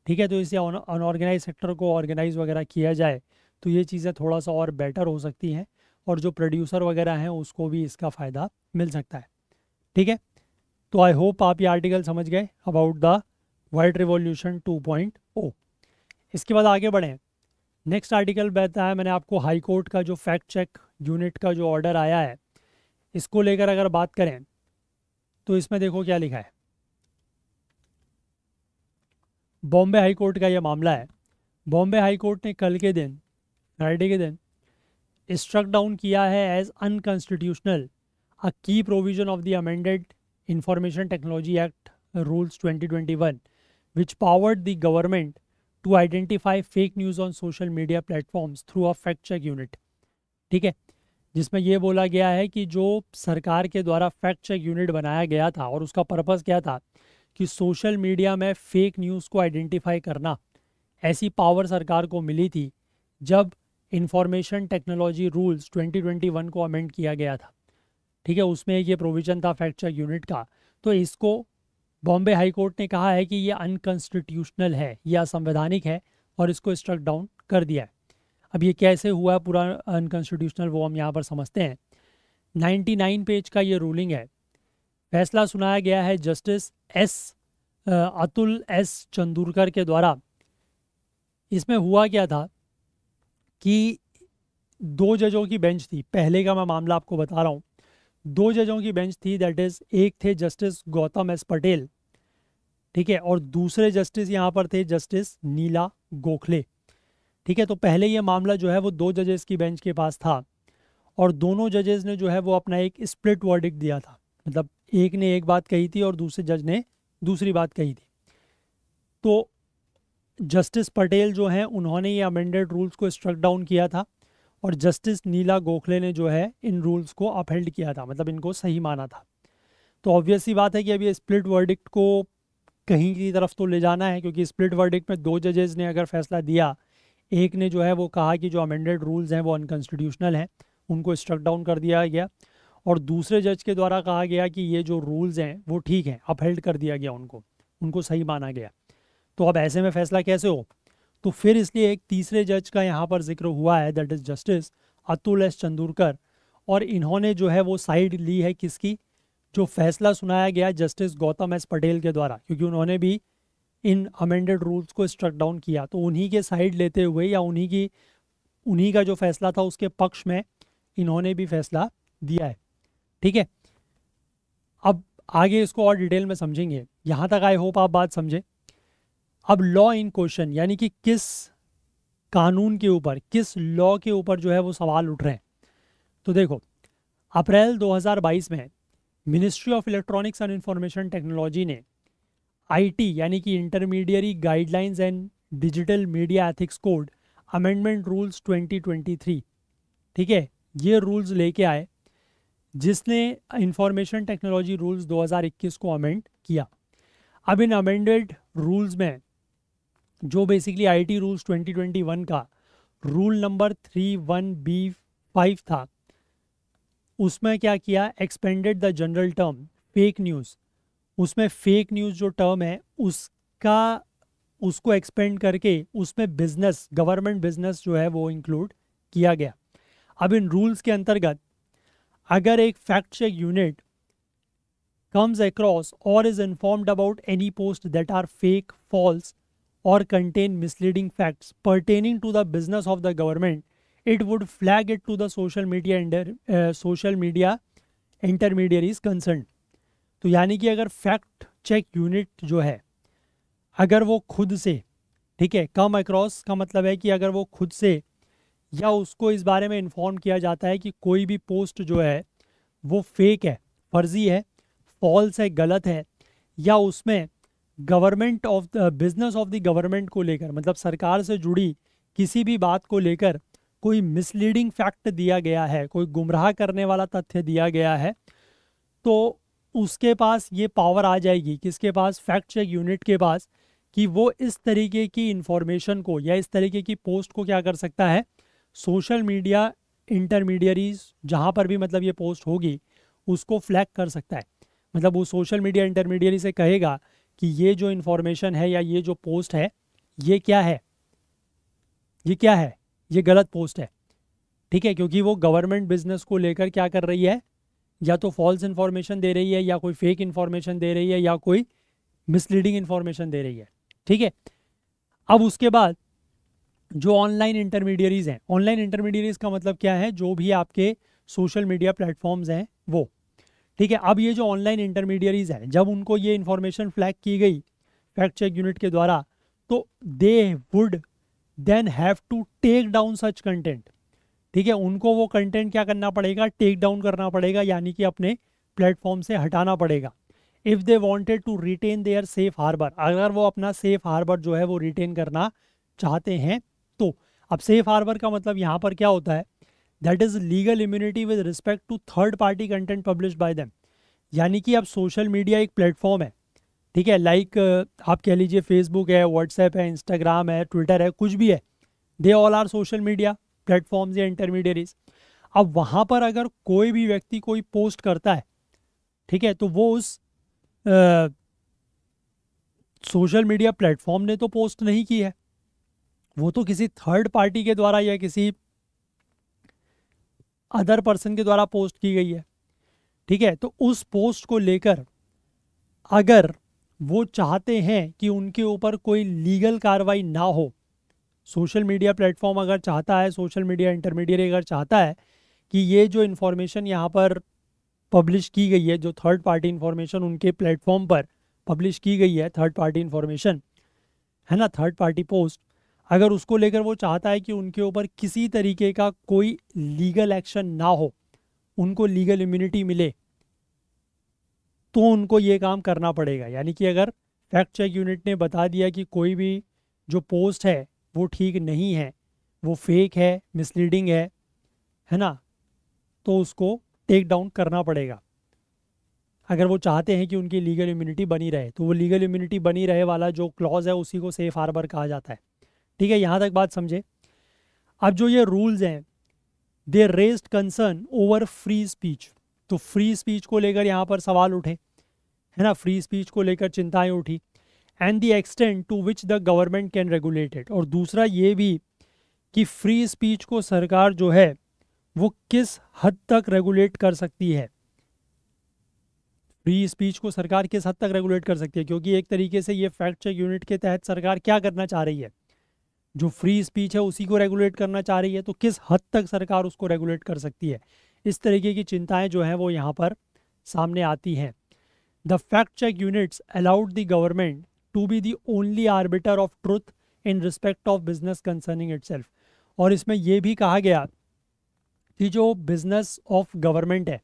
ठीक है तो इसे अनऑर्गेनाइज सेक्टर को ऑर्गेनाइज वगैरह किया जाए तो ये चीज़ें थोड़ा सा और बेटर हो सकती हैं और जो प्रोड्यूसर वगैरह हैं उसको भी इसका फ़ायदा मिल सकता है ठीक है तो आई होप आप ये आर्टिकल समझ गए अबाउट द वर्ल्ड रिवोल्यूशन 2.0 इसके बाद आगे बढ़ें नेक्स्ट आर्टिकल बताया मैंने आपको हाई कोर्ट का जो फैक्ट चेक यूनिट का जो ऑर्डर आया है इसको लेकर अगर बात करें तो इसमें देखो क्या लिखा है बॉम्बे हाई कोर्ट का यह मामला है बॉम्बे हाई कोर्ट ने कल के दिन फ्राइडे के दिन स्ट्रक डाउन किया है एज अनकॉन्स्टिट्यूशनल अ की provision of the amended information technology act rules 2021 which powered the government to identify fake news on social media platforms through a fact check unit ठीक है जिसमें यह बोला गया है कि जो सरकार के द्वारा फैक्ट चेक यूनिट बनाया गया था और उसका पर्पज़ क्या था कि सोशल मीडिया में फेक न्यूज़ को आइडेंटिफाई करना ऐसी पावर सरकार को मिली थी जब इंफॉर्मेशन टेक्नोलॉजी रूल्स 2021 को अमेंड किया गया था ठीक है उसमें ये प्रोविज़न था फैक्ट चेक यूनिट का तो इसको बॉम्बे हाईकोर्ट ने कहा है कि ये अनकॉन्स्टिट्यूशनल है यह असंवैधानिक है और इसको स्ट्रक डाउन कर दिया है अब ये कैसे हुआ पूरा अनकॉन्स्टिट्यूशनल वो हम यहाँ पर समझते हैं 99 पेज का ये रूलिंग है फैसला सुनाया गया है justice S Atul S Chandurkar के द्वारा इसमें हुआ क्या था कि दो जजों की बेंच थी पहले का मैं मामला आपको बता रहा हूँ दो जजों की बेंच थी दैट इज़ एक थे जस्टिस गौतम एस पटेल ठीक है और दूसरे जस्टिस यहाँ पर थे जस्टिस नीला गोखले ठीक है तो पहले ये मामला जो है वो दो जजेस की बेंच के पास था और दोनों जजेस ने जो है वो अपना एक स्प्लिट वर्डिक दिया था मतलब एक ने एक बात कही थी और दूसरे जज ने दूसरी बात कही थी तो जस्टिस पटेल जो हैं उन्होंने ये अमेंडेड रूल्स को स्ट्रक डाउन किया था और जस्टिस नीला गोखले ने जो है इन रूल्स को अपहेल्ड किया था मतलब इनको सही माना था तो ऑब्वियसली बात है कि अभी स्प्लिट वर्डिक्ट को कहीं की तरफ तो ले जाना है क्योंकि स्प्लिट वर्डिक्ट में दो जजेज ने अगर फैसला दिया एक ने जो है वो कहा कि जो अमेंडेड रूल्स हैं वो अनकॉन्स्टिट्यूशनल हैं उनको स्ट्रक डाउन कर दिया गया और दूसरे जज के द्वारा कहा गया कि ये जो रूल्स हैं वो ठीक हैं अपहेल्ड कर दिया गया उनको उनको सही माना गया तो अब ऐसे में फैसला कैसे हो तो फिर इसलिए एक तीसरे जज का यहाँ पर जिक्र हुआ है that is justice Atul S Chandurkar और इन्होंने जो है वो साइड ली है किसकी जो फैसला सुनाया गया जस्टिस गौतम एस पटेल के द्वारा क्योंकि उन्होंने भी इन अमेंडेड रूल्स को स्ट्रक डाउन किया तो उन्हीं के साइड लेते हुए या उन्हीं की उन्हीं का जो फैसला था उसके पक्ष में इन्होंने भी फैसला दिया है ठीक है अब आगे इसको और डिटेल में समझेंगे यहाँ तक आई होप आप बात समझे अब लॉ इन क्वेश्चन यानी कि किस कानून के ऊपर किस लॉ के ऊपर जो है वो सवाल उठ रहे हैं तो देखो अप्रैल 2022 में ministry of electronics and information technology ने आईटी यानी कि intermediary guidelines and digital media ethics code amendment rules 2023 ठीक है ये रूल्स लेके आए जिसने इंफॉर्मेशन टेक्नोलॉजी रूल्स 2021 को अमेंड किया अब इन अमेंडेड रूल्स में जो बेसिकली आईटी रूल्स 2021 का rule number three one B five था उसमें क्या किया expanded the general term fake news उसमें फेक न्यूज़ जो टर्म है उसका उसको एक्सपेंड करके उसमें बिजनेस गवर्नमेंट बिजनेस जो है वो इंक्लूड किया गया अब इन रूल्स के अंतर्गत अगर एक fact check unit comes across or is informed about any post that are fake false or contain misleading facts pertaining to the business of the government it would flag it to the social media social media intermediate is concern तो यानी कि अगर fact check unit जो है अगर वो खुद से ठीक है कम अक्रॉस का मतलब है कि अगर वो खुद से या उसको इस बारे में इन्फॉर्म किया जाता है कि कोई भी पोस्ट जो है वो फेक है फर्जी है फॉल्स है गलत है या उसमें government of the business of the government को लेकर मतलब सरकार से जुड़ी किसी भी बात को लेकर कोई मिसलीडिंग फैक्ट दिया गया है कोई गुमराह करने वाला तथ्य दिया गया है तो उसके पास ये पावर आ जाएगी किसके पास फैक्ट चेक यूनिट के पास कि वो इस तरीके की इंफॉर्मेशन को या इस तरीके की पोस्ट को क्या कर सकता है सोशल मीडिया इंटरमीडियरीज जहाँ पर भी मतलब ये पोस्ट होगी उसको फ्लैग कर सकता है मतलब वो सोशल मीडिया इंटरमीडियरी से कहेगा कि ये जो इन्फॉर्मेशन है या ये जो पोस्ट है ये क्या है ये क्या है ये गलत पोस्ट है ठीक है क्योंकि वो गवर्नमेंट बिजनेस को लेकर क्या कर रही है या तो फॉल्स इन्फॉर्मेशन दे रही है या कोई फेक इन्फॉर्मेशन दे रही है या कोई मिसलीडिंग इन्फॉर्मेशन दे रही है ठीक है अब उसके बाद जो ऑनलाइन इंटरमीडियरीज हैं ऑनलाइन इंटरमीडियरीज का मतलब क्या है जो भी आपके सोशल मीडिया प्लेटफॉर्म्स हैं वो ठीक है अब ये जो ऑनलाइन इंटरमीडियरीज हैं जब उनको ये इन्फॉर्मेशन फ्लैग की गई फैक्ट चेक यूनिट के द्वारा तो they would then have to take down such content ठीक है उनको वो कंटेंट क्या करना पड़ेगा टेक डाउन करना पड़ेगा यानी कि अपने प्लेटफॉर्म से हटाना पड़ेगा if they wanted to retain their safe harbour अगर वो अपना सेफ हार्बर जो है वो रिटेन करना चाहते हैं तो अब सेफ हार्बर का मतलब यहाँ पर क्या होता है that is legal immunity with respect to third party content publish by them यानी कि अब सोशल मीडिया एक प्लेटफॉर्म है ठीक है लाइक आप कह लीजिए फेसबुक है व्हाट्सएप है इंस्टाग्राम है ट्विटर है कुछ भी है they all are social media platforms या इंटरमीडियरीज अब वहाँ पर अगर कोई भी व्यक्ति कोई पोस्ट करता है ठीक है तो वो उस सोशल मीडिया प्लेटफॉर्म ने तो पोस्ट नहीं की है वो तो किसी थर्ड पार्टी के द्वारा या किसी अदर पर्सन के द्वारा पोस्ट की गई है ठीक है तो उस पोस्ट को लेकर अगर वो चाहते हैं कि उनके ऊपर कोई लीगल कार्रवाई ना हो सोशल मीडिया प्लेटफॉर्म अगर चाहता है सोशल मीडिया इंटरमीडिएट अगर चाहता है कि ये जो इन्फॉर्मेशन यहाँ पर पब्लिश की गई है जो थर्ड पार्टी इन्फॉर्मेशन उनके प्लेटफॉर्म पर पब्लिश की गई है थर्ड पार्टी इन्फॉर्मेशन है ना थर्ड पार्टी पोस्ट अगर उसको लेकर वो चाहता है कि उनके ऊपर किसी तरीके का कोई लीगल एक्शन ना हो उनको लीगल इम्यूनिटी मिले तो उनको ये काम करना पड़ेगा यानी कि अगर फैक्ट चेक यूनिट ने बता दिया कि कोई भी जो पोस्ट है वो ठीक नहीं है वो फेक है मिसलीडिंग है है ना तो उसको टेक डाउन करना पड़ेगा अगर वो चाहते हैं कि उनकी लीगल इम्यूनिटी बनी रहे तो वो लीगल इम्यूनिटी बनी रहे वाला जो क्लॉज है उसी को सेफ हार्बर कहा जाता है ठीक है यहाँ तक बात समझे अब जो ये रूल्स हैं they raised concern over free speech तो फ्री स्पीच को लेकर यहाँ पर सवाल उठे है ना फ्री स्पीच को लेकर चिंताएं उठी and the extent to which the government can regulate it और दूसरा ये भी कि फ्री स्पीच को सरकार जो है वो किस हद तक रेगुलेट कर सकती है फ्री स्पीच को सरकार किस हद तक रेगुलेट कर सकती है क्योंकि एक तरीके से ये फैक्ट चेक यूनिट के तहत सरकार क्या करना चाह रही है जो फ्री स्पीच है उसी को रेगुलेट करना चाह रही है तो किस हद तक सरकार उसको रेगुलेट कर सकती है इस तरीके की चिंताएं जो हैं वो यहाँ पर सामने आती हैं the fact check units allowed the government to be the only arbiter of truth in respect of business concerning it और इसमें यह भी कहा गया कि जो बिजनेस ऑफ गवर्नमेंट है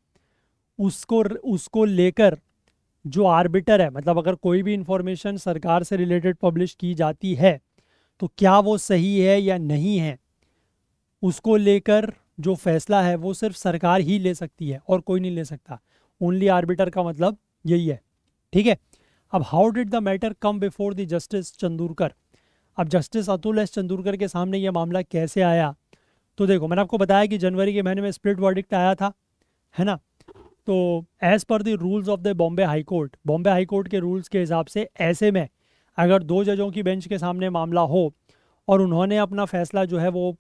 उसको उसको लेकर जो आर्बिटर है मतलब अगर कोई भी इंफॉर्मेशन सरकार से रिलेटेड पब्लिश की जाती है तो क्या वो सही है या नहीं है उसको लेकर जो फैसला है वो सिर्फ सरकार ही ले सकती है और कोई नहीं ले सकता ओनली आर्बिटर का मतलब यही है ठीक है अब how did the matter come before the justice Chandurkar अब जस्टिस अतुल एस चंदूरकर के सामने यह मामला कैसे आया तो देखो मैंने आपको बताया कि जनवरी के महीने में स्प्लिट वर्डिक्ट आया था है ना तो as per the rules of the Bombay high court Bombay high court के रूल्स के हिसाब से ऐसे में अगर दो जजों की बेंच के सामने मामला हो और उन्होंने अपना फैसला जो है वो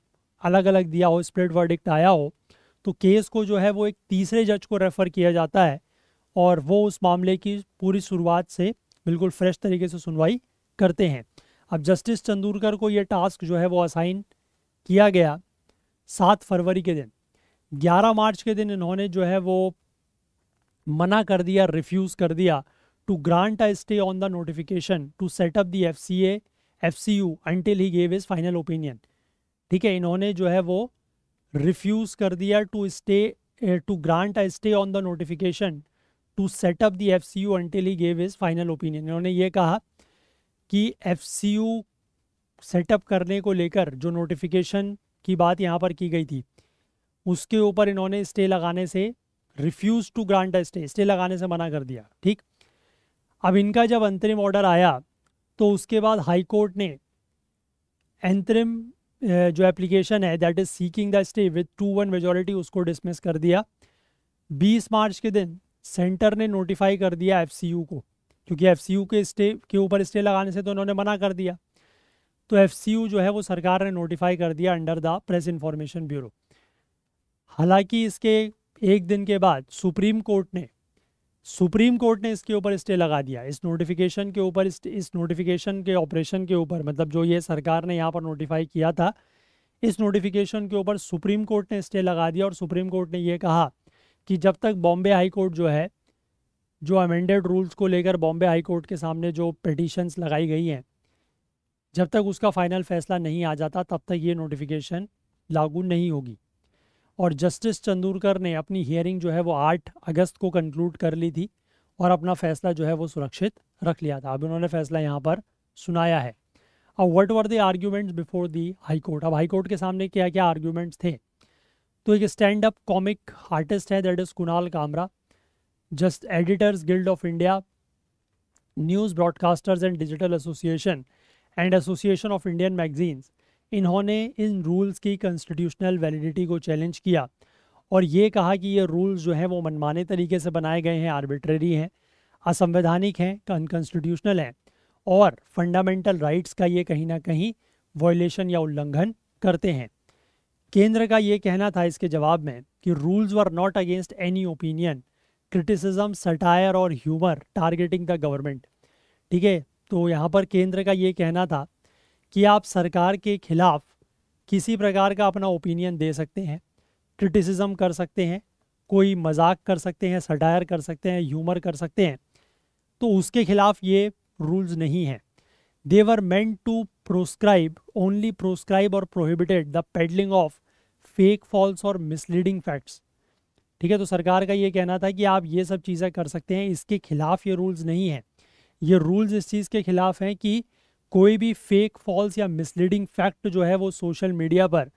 अलग अलग दिया हो स्प्लिट वर्डिक्ट आया हो तो केस को जो है वो एक तीसरे जज को रेफ़र किया जाता है और वो उस मामले की पूरी शुरुआत से बिल्कुल फ्रेश तरीके से सुनवाई करते हैं अब जस्टिस चंदूरकर को ये टास्क जो है वो असाइन किया गया सात फरवरी के दिन ग्यारह मार्च के दिन इन्होंने जो है वो मना कर दिया रिफ्यूज़ कर दिया to grant a stay on the notification to set up the F C F C U until he gave his final opinion ठीक है इन्होंने जो है वो रिफ्यूज़ कर दिया to stay to grant a stay on the notification to set up the F C U until he gave his final opinion इन्होंने ये कहा कि एफ सी यू सेटअप करने को लेकर जो नोटिफिकेशन की बात यहाँ पर की गई थी उसके ऊपर इन्होंने स्टे लगाने से refuse to grant a stay stay लगाने से मना कर दिया ठीक अब इनका जब अंतरिम ऑर्डर आया तो उसके बाद हाई कोर्ट ने अंतरिम जो एप्लीकेशन है that is seeking the stay with two one majority उसको डिसमिस कर दिया 20 मार्च के दिन सेंटर ने नोटिफाई कर दिया एफ को क्योंकि एफ के स्टे के ऊपर स्टे लगाने से तो उन्होंने मना कर दिया तो एफ जो है वो सरकार ने नोटिफाई कर दिया under the Press Information Bureau हालांकि इसके एक दिन के बाद सुप्रीम कोर्ट ने सुप्रीम कोर्ट ने इसके ऊपर स्टे लगा दिया इस नोटिफिकेशन के ऊपर इस नोटिफिकेशन के ऑपरेशन के ऊपर मतलब जो ये सरकार ने यहाँ पर नोटिफाई किया था इस नोटिफिकेशन के ऊपर सुप्रीम कोर्ट ने स्टे लगा दिया और सुप्रीम कोर्ट ने यह कहा कि जब तक बॉम्बे हाई कोर्ट जो है जो अमेंडेड रूल्स को लेकर बॉम्बे हाई कोर्ट के सामने जो पटिशन्स लगाई गई हैं जब तक उसका फाइनल फैसला नहीं आ जाता तब तक ये नोटिफिकेशन लागू नहीं होगी और जस्टिस चंदूरकर ने अपनी हियरिंग जो है वो आठ अगस्त को कंक्लूड कर ली थी और अपना फैसला जो है वो सुरक्षित रख लिया था अब उन्होंने फैसला यहाँ पर सुनाया है अब what were the arguments before the high court अब हाई कोर्ट के सामने क्या क्या आर्ग्यूमेंट्स थे तो एक स्टैंड अप कॉमिक आर्टिस्ट है that is Kunal Kamra just editors guild of India news broadcasters and digital association and association of Indian magazines इन्होंने इन रूल्स की कंस्टिट्यूशनल वैलिडिटी को चैलेंज किया और ये कहा कि ये रूल्स जो हैं वो मनमाने तरीके से बनाए गए हैं आर्बिट्रेरी हैं असंवैधानिक हैं अनकॉन्स्टिट्यूशनल हैं और फंडामेंटल राइट्स का ये कहीं ना कहीं वायलेशन या उल्लंघन करते हैं केंद्र का ये कहना था इसके जवाब में कि rules were not against any opinion criticism satire और ह्यूमर टारगेटिंग द गवर्नमेंट ठीक है तो यहाँ पर केंद्र का ये कहना था कि आप सरकार के खिलाफ किसी प्रकार का अपना ओपिनियन दे सकते हैं क्रिटिसिज्म कर सकते हैं कोई मजाक कर सकते हैं सटायर कर सकते हैं ह्यूमर कर सकते हैं तो उसके खिलाफ ये रूल्स नहीं हैं they were meant to proscribe only proscribe or prohibited the peddling of fake false or misleading facts ठीक है तो सरकार का ये कहना था कि आप ये सब चीज़ें कर सकते हैं इसके खिलाफ ये रूल्स नहीं हैं ये रूल्स इस चीज़ के खिलाफ हैं कि कोई भी फेक फॉल्स या मिसलीडिंग फैक्ट जो है वो सोशल मीडिया पर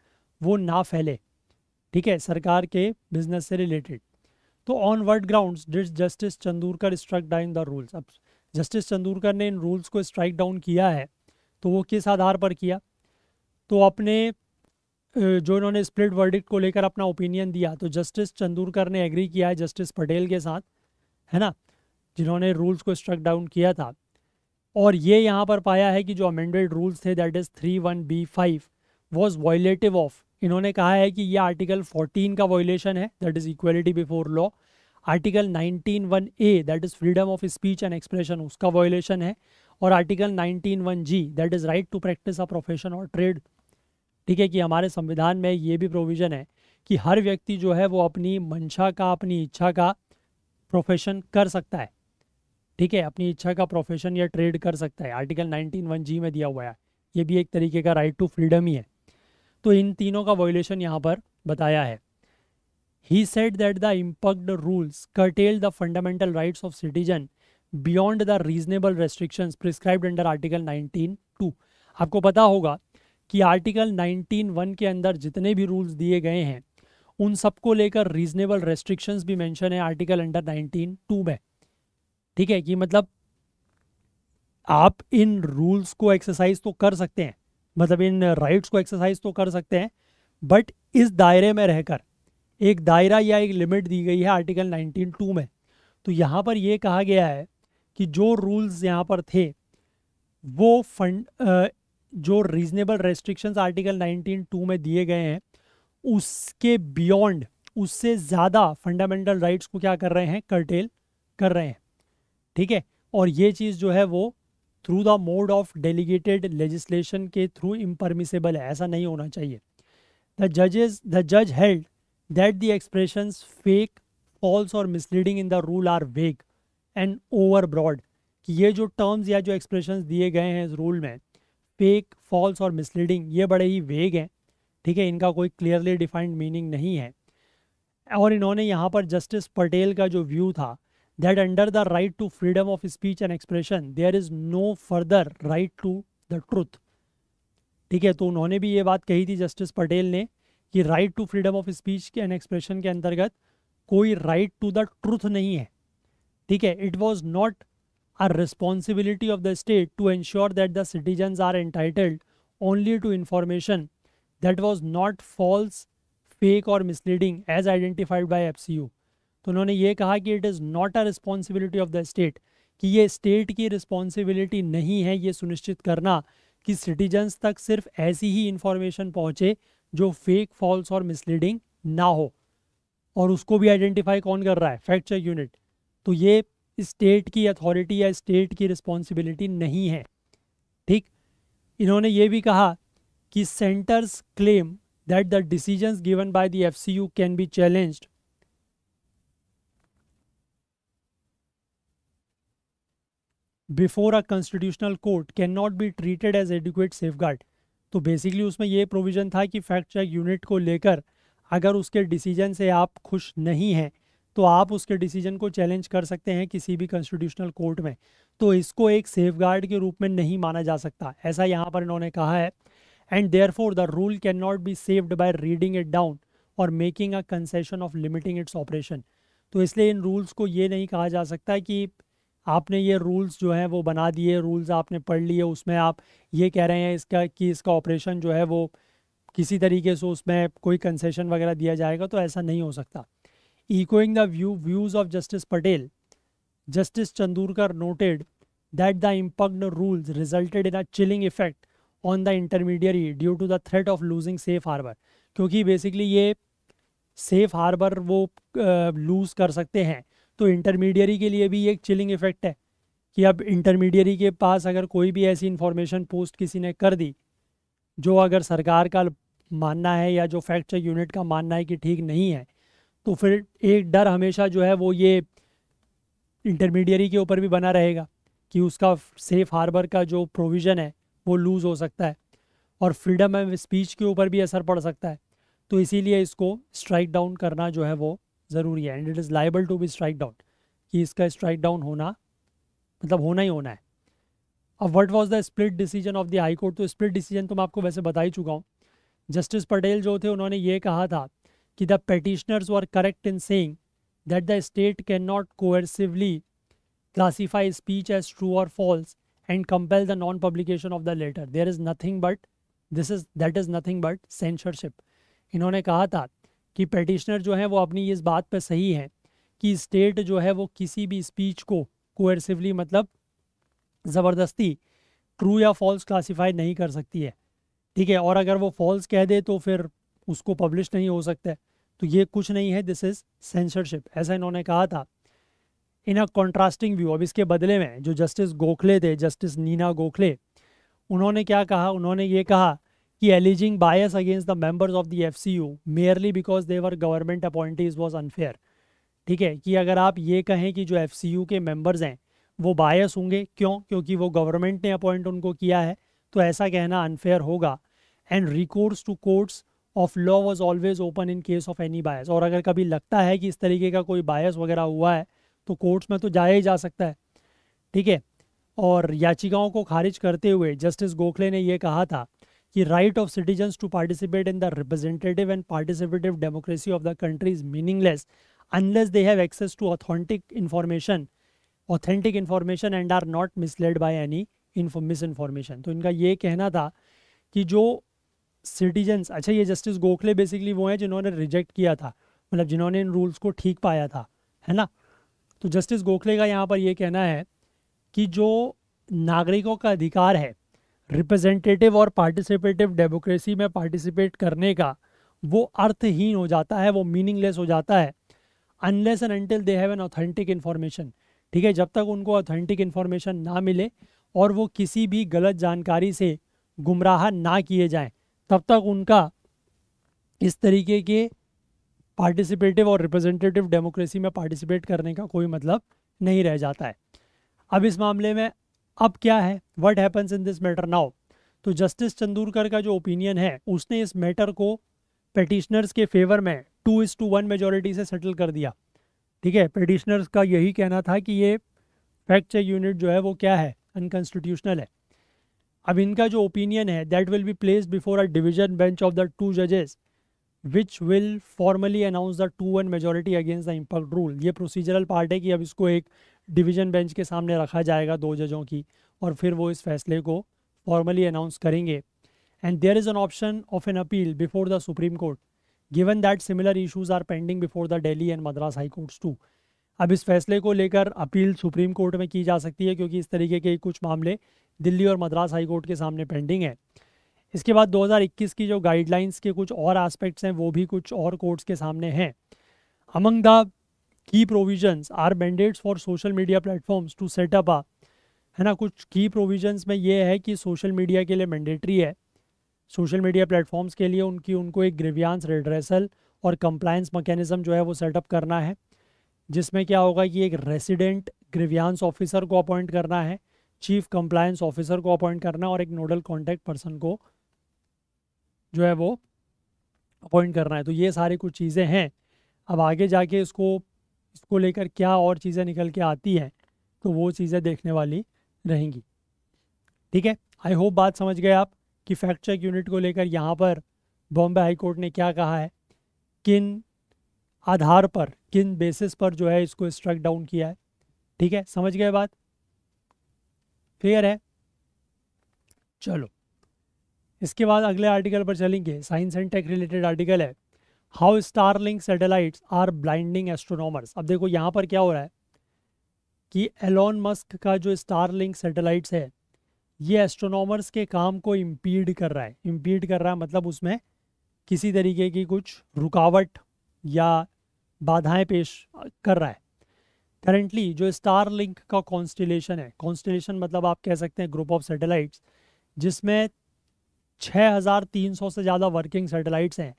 वो ना फैले ठीक है सरकार के बिजनेस से रिलेटेड तो on what grounds did justice Chandurkar strike down the rules अब जस्टिस चंदूरकर ने इन रूल्स को स्ट्राइक डाउन किया है तो वो किस आधार पर किया तो अपने जो इन्होंने स्प्लिट वर्डिक्ट को लेकर अपना ओपिनियन दिया तो जस्टिस चंदूरकर ने एग्री किया है जस्टिस पटेल के साथ है ना जिन्होंने रूल्स को स्ट्रक डाउन किया था और ये यहाँ पर पाया है कि जो अमेंडेड रूल्स थे that is three one B five was violative of इन्होंने कहा है कि ये आर्टिकल 14 का वॉयलेशन है that is equality before law article nineteen one A that is freedom of speech and expression उसका वॉयलेशन है और article nineteen one G that is right to practise a profession और ट्रेड ठीक है कि हमारे संविधान में ये भी प्रोविज़न है कि हर व्यक्ति जो है वो अपनी मंशा का अपनी इच्छा का प्रोफेशन कर सकता है ठीक है अपनी इच्छा का प्रोफेशन या ट्रेड कर सकता है आर्टिकल नाइनटीन वन जी में दिया हुआ है ये भी एक तरीके का राइट टू फ्रीडम ही है तो इन तीनों का वॉयलेशन यहाँ पर बताया है he said that the impugned rules curtail the fundamental rights of citizen beyond the reasonable restriction prescribed under article nineteen two आपको पता होगा कि आर्टिकल नाइनटीन वन के अंदर जितने भी रूल्स दिए गए हैं उन सबको लेकर रीजनेबल रेस्ट्रिक्शन भी मैंशन है आर्टिकल अंडर नाइनटीन टू में ठीक है कि मतलब आप इन रूल्स को एक्सरसाइज तो कर सकते हैं मतलब इन राइट्स को एक्सरसाइज तो कर सकते हैं बट इस दायरे में रहकर एक दायरा या एक लिमिट दी गई है आर्टिकल नाइनटीन टू में तो यहाँ पर यह कहा गया है कि जो रूल्स यहाँ पर थे वो फंड जो रीजनेबल रेस्ट्रिक्शंस आर्टिकल 19 टू में दिए गए हैं उसके बियॉन्ड उससे ज़्यादा फंडामेंटल राइट्स को क्या कर रहे हैं कर्टेल कर रहे हैं ठीक है और ये चीज़ जो है वो through the mode of delegated legislation के थ्रू इम्परमिसेबल है ऐसा नहीं होना चाहिए द जजेज द जज held that the expression fake false और misleading in the rule are वेग एंड ओवर ब्रॉड कि ये जो टर्म्स या जो एक्सप्रेशन दिए गए हैं इस रूल में फेक फॉल्स और मिसलीडिंग ये बड़े ही वेग हैं ठीक है इनका कोई क्लियरली डिफाइंड मीनिंग नहीं है और इन्होंने यहाँ पर जस्टिस पटेल का जो व्यू था that under the right to freedom of speech and expression there is no further right to the truth ठीक है तो उन्होंने भी ये बात कही थी जस्टिस पटेल ने कि right to freedom of speech and expression के अंतर्गत कोई राइट टू द ट्रूथ नहीं है ठीक है it was not a responsibility of the state to ensure that the citizen are entitled only to information that was not false fake और misleading as identified by F C U तो उन्होंने ये कहा कि it is not a responsibility of the state कि ये state की responsibility नहीं है ये सुनिश्चित करना कि सिटीजन्स तक सिर्फ ऐसी ही इंफॉर्मेशन पहुँचे जो फेक फॉल्स और मिसलीडिंग ना हो और उसको भी आइडेंटिफाई कौन कर रहा है फैक्चर यूनिट तो ये स्टेट की अथॉरिटी या स्टेट की रिस्पॉन्सिबिलिटी नहीं है ठीक इन्होंने ये भी कहा कि centre's claim that the decision given by the U can be challenged before a constitutional court can not be treated as safeguard तो बेसिकली उसमें यह प्रोविज़न था कि फैक्ट चेक यूनिट को लेकर अगर उसके डिसीजन से आप खुश नहीं हैं तो आप उसके डिसीजन को चैलेंज कर सकते हैं किसी भी कॉन्स्टिट्यूशनल कोर्ट में तो इसको एक सेफ के रूप में नहीं माना जा सकता ऐसा यहाँ पर इन्होंने कहा है and therefore the rule can not be saved by reading it down और making a concession of limiting its operation तो इसलिए इन रूल्स को ये नहीं कहा जा सकता कि आपने ये रूल्स जो हैं वो बना दिए रूल्स आपने पढ़ लिए उसमें आप ये कह रहे हैं इसका कि इसका ऑपरेशन जो है वो किसी तरीके से उसमें कोई कंसेशन वगैरह दिया जाएगा तो ऐसा नहीं हो सकता Echoing the view, views of Justice Patel, Justice Chandurkar noted that the impugned rules resulted in a chilling effect on the intermediary due to the threat of losing safe harbor. क्योंकि basically ये safe harbour वो lose कर सकते हैं तो intermediary के लिए भी एक चिलिंग इफेक्ट है कि अब इंटरमीडियरी के पास अगर कोई भी ऐसी इन्फॉर्मेशन पोस्ट किसी ने कर दी जो अगर सरकार का मानना है या जो फैक्ट चेक यूनिट का मानना है कि ठीक नहीं है तो फिर एक डर हमेशा जो है वो ये इंटरमीडियरी के ऊपर भी बना रहेगा कि उसका सेफ़ हार्बर का जो प्रोविज़न है वो लूज़ हो सकता है और फ्रीडम ऑफ स्पीच के ऊपर भी असर पड़ सकता है तो इसीलिए इसको स्ट्राइक डाउन करना जो है वो ज़रूरी है and it is liable to be strike down कि इसका स्ट्राइक डाउन होना मतलब होना ही होना है अब what was the split decision of the high court तो स्प्लिट डिसीजन तो मैं आपको वैसे बता ही चुका हूँ जस्टिस पटेल जो थे उन्होंने ये कहा था कि the petitioners were correct in saying that the state can not coercively classify speech as true और false and compel the non publication of the latter there is nothing but this is that is nothing but censorship इन्होंने कहा था कि petitioner जो हैं वो अपनी इस बात पर सही हैं कि स्टेट जो है वो किसी भी स्पीच को कोअर्सिवली मतलब ज़बरदस्ती ट्रू या फॉल्स क्लासीफाई नहीं कर सकती है ठीक है और अगर वो फॉल्स कह दे तो फिर उसको पब्लिश नहीं हो सकता है तो ये कुछ नहीं है दिस इज सेंसरशिप ऐसा इन्होंने कहा था इन अ कॉन्ट्रास्टिंग व्यू अब इसके बदले में जो जस्टिस गोखले थे जस्टिस नीना गोखले उन्होंने क्या कहा उन्होंने ये कहा कि alleging bias against the members of the F C U merely because they were government appointees was unfair ठीक है कि अगर आप ये कहें कि जो एफ सी यू के मेंबर्स हैं वो बायस होंगे क्यों क्योंकि वो गवर्नमेंट ने अपॉइंट उनको किया है तो ऐसा कहना अनफेयर होगा and recourse to courts of law was always open in case of any bias और अगर कभी लगता है कि इस तरीके का कोई बायस वगैरह हुआ है तो कोर्ट्स में तो जाया ही जा सकता है ठीक है और याचिकाओं को खारिज करते हुए जस्टिस गोखले ने यह कहा था कि right of citizens to participate in the representative and participative democracy of the country is meaningless unless they have access to authentic information authentic information and are not misled by any misinformation तो इनका ये कहना था कि जो citizens अच्छा ये justice Gokhale basically वो हैं जिन्होंने रिजेक्ट किया था मतलब जिन्होंने इन रूल्स को ठीक पाया था है ना तो जस्टिस गोखले का यहाँ पर ये कहना है कि जो नागरिकों का अधिकार है रिप्रेजेंटेटिव और पार्टिसिपेटिव डेमोक्रेसी में पार्टिसिपेट करने का वो अर्थहीन हो जाता है वो मीनिंगलेस हो जाता है unless and until they have an authentic information ठीक है जब तक उनको ऑथेंटिक इन्फॉर्मेशन ना मिले और वो किसी भी गलत जानकारी से गुमराह ना किए जाएं तब तक उनका इस तरीके के पार्टिसिपेटिव और रिप्रेजेंटेटिव डेमोक्रेसी में पार्टिसिपेट करने का कोई मतलब नहीं रह जाता है अब इस मामले में अब क्या है what happens in this matter now तो जस्टिस चंदूरकर का जो ओपिनियन है उसने इस मैटर को पेटिशनर्स के फेवर में to is two one majority से सेटल कर दिया ठीक है पेटिशनर्स का यही कहना था कि ये फैक्ट चेक यूनिट जो है वो क्या है अनकॉन्स्टिट्यूशनल है अब इनका जो ओपिनियन है that will be place before a division bench of the two जजेस which will formally announce the two one majority against the impugned rule ये प्रोसीजरल पार्ट है कि अब इसको एक डिवीजन बेंच के सामने रखा जाएगा दो जजों की और फिर वो इस फैसले को फॉर्मली अनाउंस करेंगे and there is an option of an appeal before the supreme court given that similar issues are pending before the Delhi and Madras high courts too अब इस फैसले को लेकर अपील सुप्रीम कोर्ट में की जा सकती है क्योंकि इस तरीके के कुछ मामले दिल्ली और मद्रास हाईकोर्ट के सामने पेंडिंग है इसके बाद 2021 की जो गाइडलाइंस के कुछ और एस्पेक्ट्स हैं वो भी कुछ और कोर्ट्स के सामने हैं among the key provisions are mandates for social media platforms to set up a है ना कुछ की प्रोविजंस में ये है कि सोशल मीडिया के लिए मैंडेटरी है सोशल मीडिया प्लेटफॉर्म्स के लिए उनकी उनको एक ग्रिव्यांस रेड्रेसल और कंप्लायंस मैकेनिज्म जो है वो सेटअप करना है जिसमें क्या होगा कि एक रेसिडेंट ग्रीवियांस ऑफिसर को अपॉइंट करना है चीफ कंप्लायंस ऑफिसर को अपॉइंट करना और एक नोडल कॉन्टैक्ट पर्सन को जो है वो अपॉइंट करना है तो ये सारी कुछ चीज़ें हैं अब आगे जाके इसको इसको लेकर क्या और चीज़ें निकल के आती हैं तो वो चीज़ें देखने वाली रहेंगी ठीक है आई होप बात समझ गए आप कि फैक्ट चेक यूनिट को लेकर यहाँ पर बॉम्बे हाई कोर्ट ने क्या कहा है किन आधार पर किन बेसिस पर जो है इसको स्ट्रक डाउन किया है ठीक है समझ गए बात क्लियर है चलो इसके बाद अगले आर्टिकल पर चलेंगे science and tech related article है how Starlink satellites are blinding astronomers अब देखो यहाँ पर क्या हो रहा है कि एलोन मस्क का जो लिंक सैटेलाइट्स है ये एस्ट्रोनॉमर्स के काम को इम्पीड कर रहा है इम्पीड कर रहा है मतलब उसमें किसी तरीके की कुछ रुकावट या बाधाएं पेश कर रहा है करेंटली जो स्टार लिंक का कॉन्स्टिलेशन है कॉन्स्टिलेशन मतलब आप कह सकते हैं ग्रुप ऑफ सैटेलाइट्स जिसमें 6,300 से ज़्यादा वर्किंग सैटेलाइट्स हैं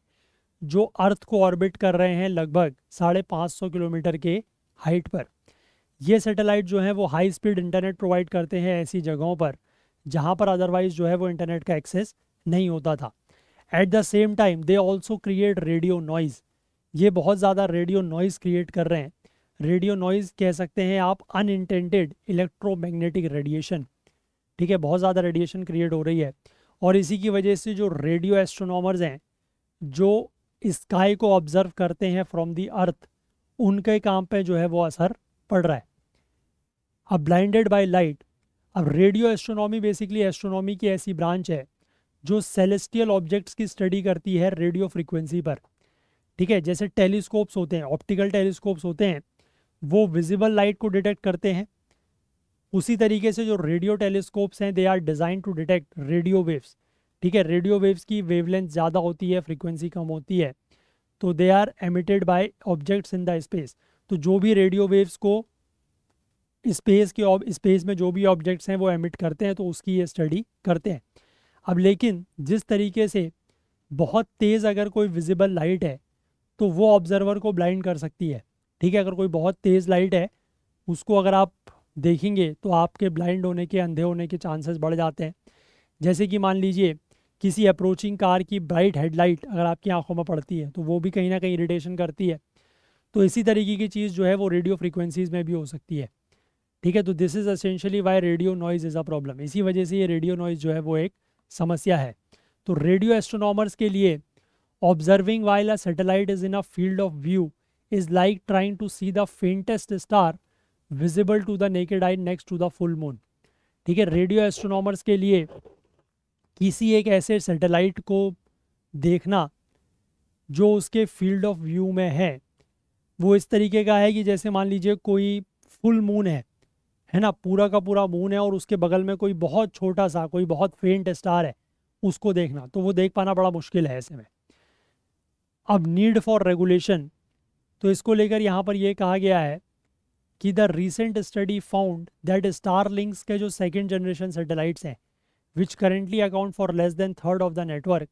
जो अर्थ को ऑर्बिट कर रहे हैं लगभग साढ़े पाँच सौ किलोमीटर के हाइट पर ये सैटेलाइट जो हैं वो हाई स्पीड इंटरनेट प्रोवाइड करते हैं ऐसी जगहों पर जहाँ पर अदरवाइज जो है वो इंटरनेट का एक्सेस नहीं होता था at the same time they also create radio noise ये बहुत ज़्यादा रेडियो नॉइज़ क्रिएट कर रहे हैं रेडियो नॉइज़ कह सकते हैं आप अनइंटेंटेड इलेक्ट्रोमैग्नेटिक रेडिएशन ठीक है बहुत ज़्यादा रेडिएशन क्रिएट हो रही है और इसी की वजह से जो रेडियो एस्ट्रोनॉमर्स हैं जो स्काई को ऑब्ज़र्व करते हैं फ्रॉम दी अर्थ उनके काम पे जो है वो असर पड़ रहा है अब ब्लाइंडेड बाय लाइट अब रेडियो एस्ट्रोनॉमी बेसिकली एस्ट्रोनॉमी की ऐसी ब्रांच है जो सेलेस्टियल ऑब्जेक्ट्स की स्टडी करती है रेडियो फ्रिक्वेंसी पर ठीक है जैसे टेलीस्कोप्स होते हैं ऑप्टिकल टेलीस्कोप्स होते हैं वो विजिबल लाइट को डिटेक्ट करते हैं उसी तरीके से जो रेडियो टेलीस्कोप्स हैं they are design to detect radio waves ठीक है रेडियो वेव्स की वेवलेंथ ज़्यादा होती है फ्रीक्वेंसी कम होती है तो they are emitted by objects in the space तो जो भी रेडियो वेव्स को स्पेस के स्पेस में जो भी ऑब्जेक्ट्स हैं वो एमिट करते हैं तो उसकी ये स्टडी करते हैं अब लेकिन जिस तरीके से बहुत तेज़ अगर कोई विजिबल लाइट है तो वो ऑब्जर्वर को ब्लाइंड कर सकती है ठीक है अगर कोई बहुत तेज़ लाइट है उसको अगर आप देखेंगे तो आपके ब्लाइंड होने के अंधे होने के चांसेस बढ़ जाते हैं जैसे कि मान लीजिए किसी अप्रोचिंग कार की ब्राइट हेडलाइट अगर आपकी आंखों में पड़ती है तो वो भी कहीं ना कहीं इरिटेशन करती है तो इसी तरीके की चीज़ जो है वो रेडियो फ्रिक्वेंसीज में भी हो सकती है ठीक है तो this is essentially why radio noise is a problem इसी वजह से ये रेडियो नॉइज़ जो है वो एक समस्या है तो रेडियो एस्ट्रोनॉमर्स के लिए observing while a satellite is in a field of view is like trying to see the faintest star visible to the naked eye next to the full moon ठीक है रेडियो एस्ट्रोनॉमर्स के लिए किसी एक ऐसे satellite को देखना जो उसके फील्ड ऑफ व्यू में है वो इस तरीके का है कि जैसे मान लीजिए कोई फुल मून है है ना पूरा का पूरा मून है और उसके बगल में कोई बहुत छोटा सा कोई बहुत फेंट स्टार है उसको देखना तो वो देख पाना बड़ा मुश्किल है ऐसे में अब नीड फॉर रेगुलेशन तो इसको लेकर यहाँ पर यह कहा गया है कि the recent study found that Starlink's के जो सेकेंड जनरेशन सेटेलाइट्स हैं which currently account for less than third of the network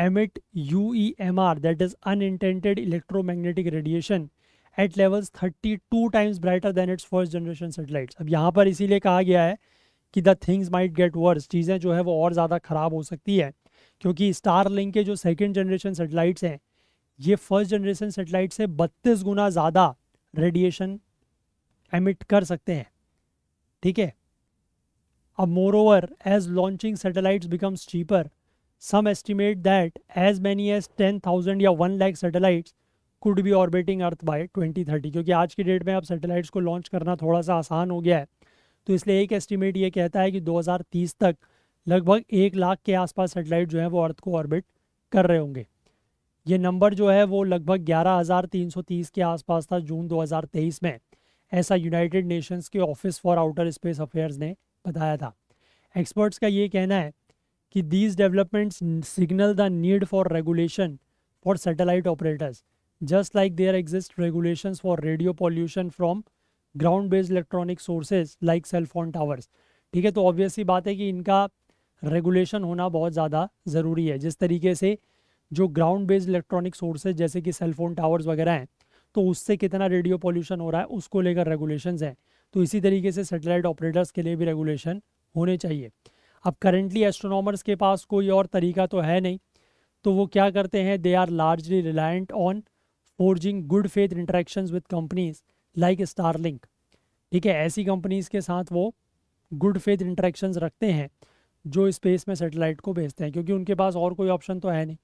M U E emit UEMR that is electromagnetic radiation at levels thirty two times brighter than its first generation satellites अब यहाँ पर इसीलिए कहा गया है कि the things might get worse चीज़ें जो है वो और ज़्यादा ख़राब हो सकती है क्योंकि स्टार लिंक के जो सेकेंड जनरेशन सेटेलाइट्स हैं ये फर्स्ट जनरेशन सेटेलाइट से बत्तीस गुना ज़्यादा रेडिएशन एमिट कर सकते हैं ठीक है अब more over as launching satellite becomes cheaper some estimate that as many as 10,000 या 1 lakh satellites could be orbiting earth by 2030 क्योंकि आज की डेट में अब सेटेलाइट्स को लॉन्च करना थोड़ा सा आसान हो गया है तो इसलिए एक एस्टिमेट ये कहता है कि 2030 तक लगभग एक लाख के आसपास सेटेलाइट जो है वो अर्थ को ऑर्बिट कर रहे होंगे ये नंबर जो है वो लगभग 11,330 के आसपास था जून 2023 में ऐसा यूनाइटेड नेशंस के Office for Outer Space Affairs ने बताया था एक्सपर्ट्स का ये कहना है कि these developments signal the need for regulation for satellite operators just like there exist regulation for radio pollution from ground based electronic sources like cell phone towers ठीक है तो ऑब्वियसली बात है कि इनका रेगुलेशन होना बहुत ज़्यादा ज़रूरी है जिस तरीके से जो ग्राउंड बेस्ड इलेक्ट्रॉनिक सोर्सेज जैसे कि सेलफोन टावर्स वगैरह हैं तो उससे कितना रेडियो पॉल्यूशन हो रहा है उसको लेकर रेगुलेशन हैं तो इसी तरीके से सेटेलाइट ऑपरेटर्स के लिए भी रेगुलेशन होने चाहिए अब करेंटली एस्ट्रोनॉमर्स के पास कोई और तरीका तो है नहीं तो वो क्या करते हैं they are largely reliant on forging good faith interaction with companies like link ठीक है ऐसी कंपनीज के साथ वो गुड फेथ इंटरेक्शन रखते हैं जो स्पेस में सेटेलाइट को भेजते हैं क्योंकि उनके पास और कोई ऑप्शन तो है नहीं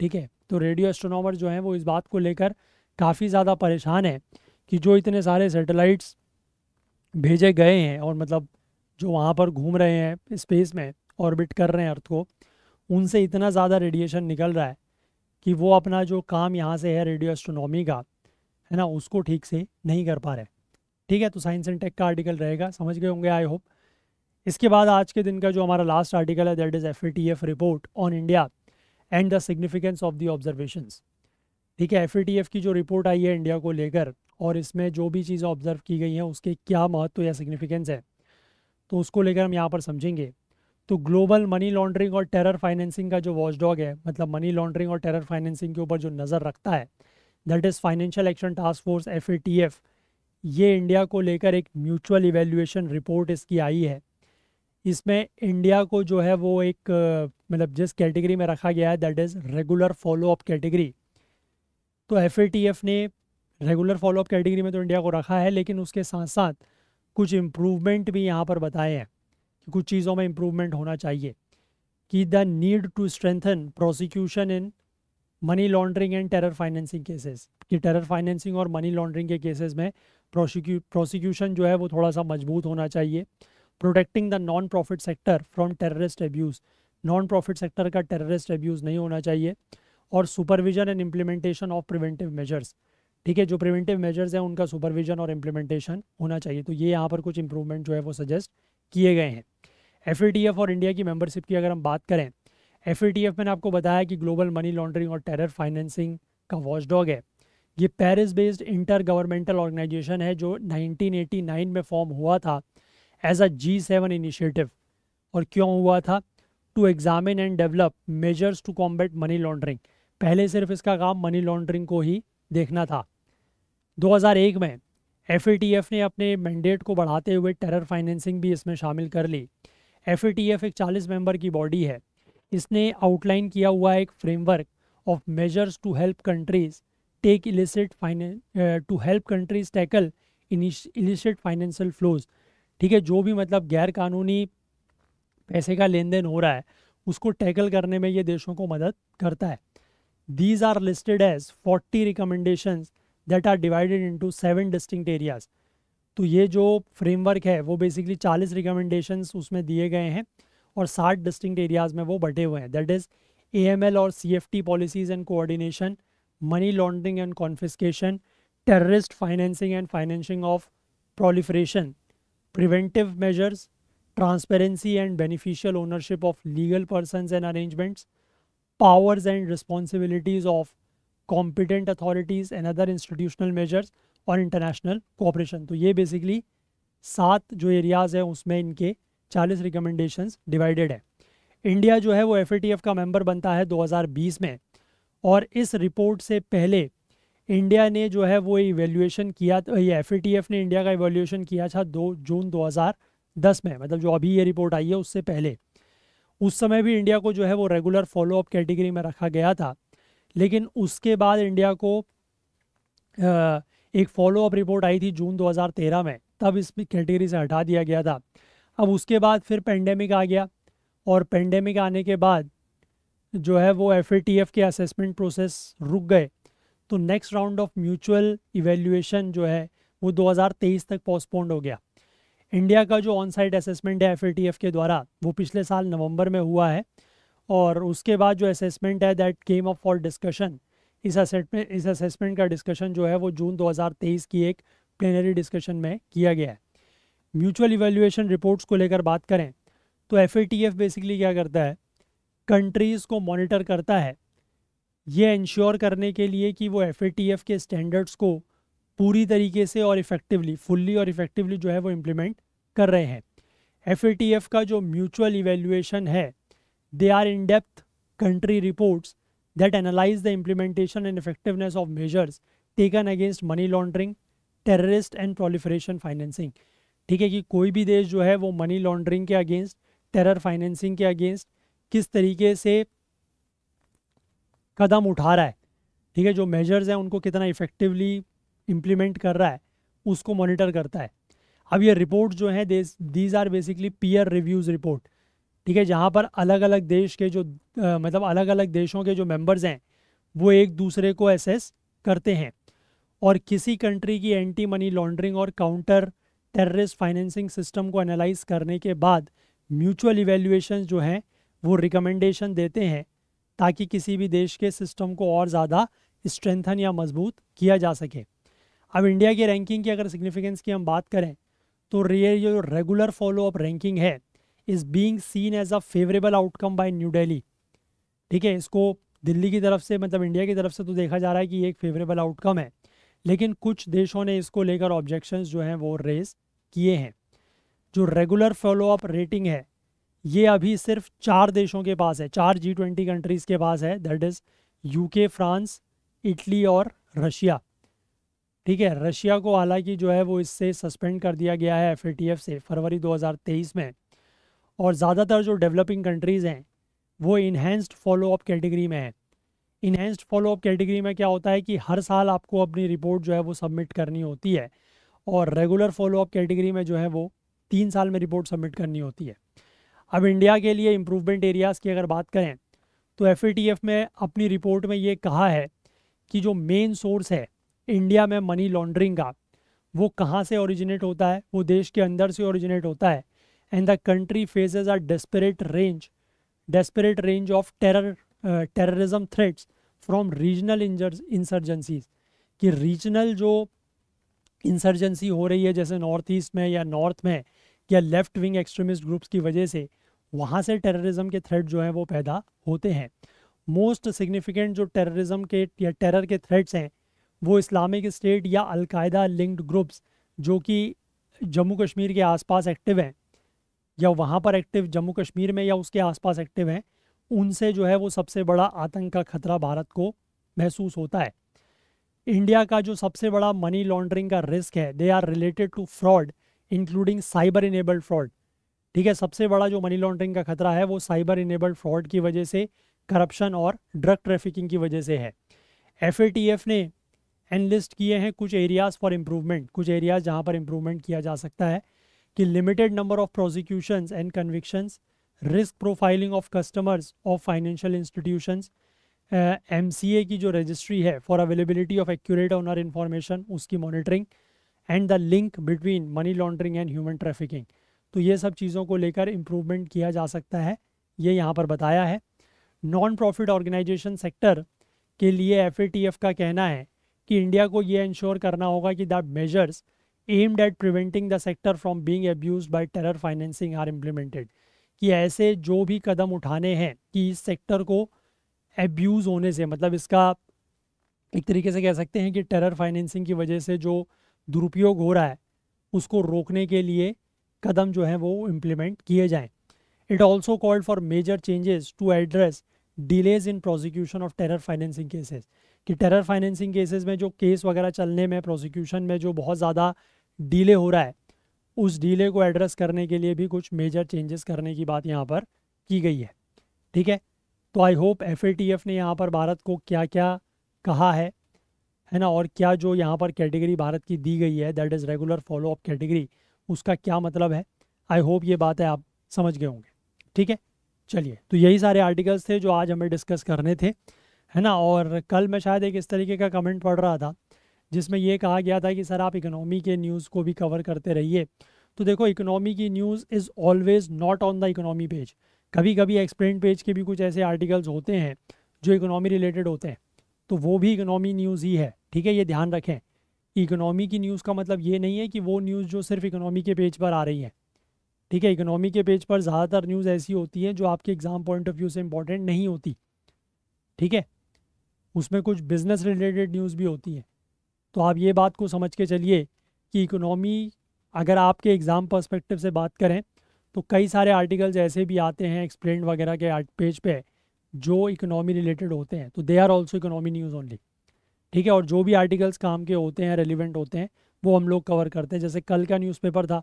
ठीक है तो रेडियो एस्ट्रोनॉमर जो हैं वो इस बात को लेकर काफ़ी ज़्यादा परेशान हैं कि जो इतने सारे सेटेलाइट्स भेजे गए हैं और मतलब जो वहाँ पर घूम रहे हैं स्पेस में ऑर्बिट कर रहे हैं अर्थ को उनसे इतना ज़्यादा रेडिएशन निकल रहा है कि वो अपना जो काम यहाँ से है रेडियो एस्ट्रोनॉमी का है ना उसको ठीक से नहीं कर पा रहे ठीक है तो साइंस एंड टेक का आर्टिकल रहेगा समझ गए होंगे आई होप इसके बाद आज के दिन का जो हमारा लास्ट आर्टिकल है that is F report on India and the significance of the observation ठीक है एफ की जो रिपोर्ट आई है इंडिया को लेकर और इसमें जो भी चीज़ें ऑब्जर्व की गई हैं उसके क्या महत्व तो या सिग्निफिकेंस है तो उसको लेकर हम यहाँ पर समझेंगे तो ग्लोबल मनी लॉन्ड्रिंग और टेरर फाइनेंसिंग का जो वॉचडॉग है मतलब मनी लॉन्ड्रिंग और टेरर फाइनेंसिंग के ऊपर जो नज़र रखता है that is financial action task Force F ये इंडिया को लेकर एक म्यूचुअल इवेल्यूएशन रिपोर्ट इसकी आई है इसमें इंडिया को जो है वो एक मतलब जिस कैटेगरी में रखा गया है that is regular follow up category तो एफ ने रेगुलर फॉलो अप कैटेगरी में तो इंडिया को रखा है लेकिन उसके साथ साथ कुछ इम्प्रूवमेंट भी यहाँ पर बताए हैं कि कुछ चीज़ों में इम्प्रूवमेंट होना चाहिए कि the need to strengthen prosecution in money laundering and terror financing cases कि टेरर फाइनेंसिंग और मनी लॉन्ड्रिंग के केसेस में प्रोसिक्यू प्रोसिक्यूशन जो है वो थोड़ा सा मजबूत होना चाहिए protecting the non profit sector from terrorist abuse non profit sector का टेररिस्ट एब्यूज़ नहीं होना चाहिए और supervision and implementation of preventive measures ठीक है जो प्रिवेंटिव मेजर्स हैं उनका सुपरविजन और इम्प्लीमेंटेशन होना चाहिए तो ये यहाँ पर कुछ इंप्रूवमेंट जो है वो सजेस्ट किए गए हैं एफ और इंडिया की मेंबरशिप की अगर हम बात करें एफ मैंने आपको बताया कि ग्लोबल मनी लॉन्ड्रिंग और टेरर फाइनेंसिंग का वॉचडॉग है ये Paris based inter governmental organisation है जो 1989 में फॉर्म हुआ था as a G seven initiative और क्यों हुआ था to examine and develop measures to combat money laundering पहले सिर्फ इसका काम मनी लॉन्ड्रिंग को ही देखना था 2001 में एफ ने अपने मैंडेट को बढ़ाते हुए टेरर फाइनेंसिंग भी इसमें शामिल कर ली एफ एक 40 मेंबर की बॉडी है इसने आउटलाइन किया हुआ एक framework of measures to help countries take illicit finan to help countries tackle illicit financial flows ठीक है जो भी मतलब गैर कानूनी पैसे का लेन देन हो रहा है उसको टैकल करने में ये देशों को मदद करता है these are listed as forty recommendation that are divided into seven distinct areas तो ये जो फ्रेमवर्क है वो बेसिकली चालीस रिकमेंडेशन उसमें दिए गए हैं और साठ डिस्टिंक्ट एरियाज में वो बटे हुए हैं that is A M L और C F T policies and coordination money laundering and confiscation terrorist financing and financing of proliferation preventive measures, transparency and beneficial ownership of legal persons and arrangements, powers and responsibilities of competent authorities and other institutional measures और international cooperation तो ये basically सात जो areas हैं उसमें इनके 40 recommendations divided है India जो है वो एफ का मेंबर बनता है 2020 में और इस रिपोर्ट से पहले इंडिया ने जो है वो इवेल्यूएशन किया तो ये एफ ने इंडिया का इवेल्यूएशन किया था दो जून 2010 में मतलब जो अभी ये रिपोर्ट आई है उससे पहले उस समय भी इंडिया को जो है वो रेगुलर फॉलोअप कैटेगरी में रखा गया था लेकिन उसके बाद इंडिया को एक एक अप रिपोर्ट आई थी जून 2013 में तब इस कैटेगरी से हटा दिया गया था अब उसके बाद फिर पेंडेमिक आ गया और पेंडेमिक आने के बाद जो है वो एफ के असेसमेंट प्रोसेस रुक गए तो next round of mutual evaluation जो है वो 2023 तक पोस्टपोन्ड हो गया इंडिया का जो ऑन साइड असेसमेंट है एफ के द्वारा वो पिछले साल नवंबर में हुआ है और उसके बाद जो असेसमेंट है that came up for discussion इस असेसमेंट इस असेसमेंट का डिस्कशन जो है वो जून 2023 की एक प्लेनरी डिस्कशन में किया गया है म्यूचुअल इवेल्युएशन रिपोर्ट्स को लेकर बात करें तो एफ बेसिकली क्या करता है कंट्रीज़ को मॉनिटर करता है ये इंश्योर करने के लिए कि वो एफ के स्टैंडर्ड्स को पूरी तरीके से और इफ़ेक्टिवली फुल्ली और इफ़ेक्टिवली जो है वो इम्प्लीमेंट कर रहे हैं एफ का जो म्यूचुअल इवेल्युएशन है they are in depth country reports that analyse the implementation and effectiveness of measures taken against money laundering terrorist and proliferation financing ठीक है कि कोई भी देश जो है वो मनी लॉन्ड्रिंग के अगेंस्ट टेरर फाइनेंसिंग के अगेंस्ट किस तरीके से कदम उठा रहा है ठीक है जो मेजर्स हैं उनको कितना इफेक्टिवली इम्प्लीमेंट कर रहा है उसको मॉनिटर करता है अब ये रिपोर्ट जो है these are basically peer reviews report ठीक है जहाँ पर अलग अलग देश के जो आ, मतलब अलग अलग देशों के जो मेंबर्स हैं वो एक दूसरे को एसेस करते हैं और किसी कंट्री की एंटी मनी लॉन्ड्रिंग और काउंटर टेररिस्ट फाइनेंसिंग सिस्टम को एनालाइज करने के बाद म्यूचुअल इवेल्यूएशन जो हैं वो रिकमेंडेशन देते हैं ताकि किसी भी देश के सिस्टम को और ज़्यादा स्ट्रेंथन या मजबूत किया जा सके अब इंडिया की रैंकिंग की अगर सिग्निफिकेंस की हम बात करें तो रे जो रेगुलर फॉलोअप रैंकिंग है is being seen as a favourable outcome by New Delhi ठीक है इसको दिल्ली की तरफ से मतलब इंडिया की तरफ से तो देखा जा रहा है कि ये एक फेवरेबल आउटकम है लेकिन कुछ देशों ने इसको लेकर ऑब्जेक्शंस जो हैं वो रेज किए हैं जो रेगुलर फॉलोअप रेटिंग है ये अभी सिर्फ चार देशों के पास है चार जी ट्वेंटी कंट्रीज़ के पास है that is UK France Italy और रशिया ठीक है रशिया को हालांकि जो है वो इससे सस्पेंड कर दिया गया है एफ से फरवरी 2023 में और ज़्यादातर जो डेवलपिंग कंट्रीज़ हैं वो इन्हेंस्ड फॉलो अप कैटेगरी में है इन्हेंस्ड फॉलो अप कैटेगरी में क्या होता है कि हर साल आपको अपनी रिपोर्ट जो है वो सबमिट करनी होती है और रेगुलर फॉलो अप कैटेगरी में जो है वो तीन साल में रिपोर्ट सबमिट करनी होती है अब इंडिया के लिए इम्प्रूवमेंट एरियाज़ की अगर बात करें तो एफ में अपनी रिपोर्ट में ये कहा है कि जो मेन सोर्स है इंडिया में मनी लॉन्ड्रिंग का वो कहाँ से ओरिजिनेट होता है वो देश के अंदर से ओरिजिनेट होता है and the country faces are disparate range disparate range of terror terrorism threats from regional insurgencies कि रीजनल जो इंसर्जेंसी हो रही है जैसे नॉर्थ ईस्ट में या नॉर्थ में या लेफ्ट विंग एक्सट्रीमिस्ट ग्रुप्स की वजह से वहाँ से टेररिज्म के थ्रेट जो हैं वो पैदा होते हैं मोस्ट सिग्निफिकेंट जो टेररिज्म के या टेरर के थ्रेट्स हैं वो इस्लामिक स्टेट या अलकायदा लिंक्ड ग्रुप्स जो कि जम्मू कश्मीर के आसपास एक्टिव हैं या वहाँ पर एक्टिव जम्मू कश्मीर में या उसके आसपास एक्टिव हैं उनसे जो है वो सबसे बड़ा आतंक का खतरा भारत को महसूस होता है इंडिया का जो सबसे बड़ा मनी लॉन्ड्रिंग का रिस्क है they are related to fraud including cyber enabled fraud ठीक है सबसे बड़ा जो मनी लॉन्ड्रिंग का खतरा है वो साइबर इनेबल्ड फ्रॉड की वजह से करप्शन और ड्रग ट्रैफिकिंग की वजह से है एफ ने एनलिस्ट किए हैं कुछ एरियाज़ फॉर इम्प्रूवमेंट कुछ एरियाज जहाँ पर इम्प्रूवमेंट किया जा सकता है कि limited number of prosecution and conviction risk profiling of customers of financial institution M की जो रजिस्ट्री है for availability of accurate owner information उसकी monitoring and the link between money laundering and human trafficking तो ये सब चीज़ों को लेकर इम्प्रूवमेंट किया जा सकता है ये यहाँ पर बताया है नॉन प्रॉफिट ऑर्गेनाइजेशन सेक्टर के लिए एफ का कहना है कि इंडिया को ये इंश्योर करना होगा कि the measures aimed at preventing the sector from being abused by terror financing are implemented कि ऐसे जो भी कदम उठाने हैं कि इस सेक्टर को एब्यूज़ होने से मतलब इसका एक तरीके से कह सकते हैं कि टेरर फाइनेंसिंग की वजह से जो दुरुपयोग हो रहा है उसको रोकने के लिए कदम जो है वो इम्प्लीमेंट किए जाएं it also called for major changes to address delays in prosecution of terror financing cases कि टेरर फाइनेंसिंग केसेस में जो केस वगैरह चलने में प्रोसिक्यूशन में जो बहुत ज़्यादा डीले हो रहा है उस डीले को एड्रेस करने के लिए भी कुछ मेजर चेंजेस करने की बात यहाँ पर की गई है ठीक है तो आई होप एफ ने यहाँ पर भारत को क्या क्या कहा है है ना और क्या जो यहाँ पर कैटेगरी भारत की दी गई है that is regular follow up category उसका क्या मतलब है आई होप ये बात है आप समझ गए होंगे ठीक है चलिए तो यही सारे आर्टिकल्स थे जो आज हमें डिस्कस करने थे है ना और कल मैं शायद एक इस तरीके का कमेंट पढ़ रहा था जिसमें यह कहा गया था कि सर आप इकनॉमी के न्यूज़ को भी कवर करते रहिए तो देखो इकनॉमी की news is always not on the economy page कभी कभी एक्सप्लेन पेज के भी कुछ ऐसे आर्टिकल्स होते हैं जो इकोनॉमी रिलेटेड होते हैं तो वो भी इकोनॉमी न्यूज़ ही है ठीक है ये ध्यान रखें इकोनॉमी की न्यूज़ का मतलब ये नहीं है कि वो न्यूज़ जो सिर्फ इकोनॉमी के पेज पर आ रही है ठीक है इकोनॉमी के पेज पर ज़्यादातर न्यूज़ ऐसी होती है जो आपके एग्ज़ाम पॉइंट ऑफ व्यू से इम्पॉर्टेंट नहीं होती ठीक है उसमें कुछ बिज़नेस रिलेटेड न्यूज़ भी होती है तो आप ये बात को समझ के चलिए कि इकोनॉमी अगर आपके एग्ज़ाम पर्सपेक्टिव से बात करें तो कई सारे आर्टिकल्स ऐसे भी आते हैं एक्सप्लेन वगैरह के पेज पे जो इकोनॉमी रिलेटेड होते हैं तो they are also economy news only ठीक है और जो भी आर्टिकल्स काम के होते हैं रेलिवेंट होते हैं वो हम लोग कवर करते हैं जैसे कल का न्यूज़पेपर था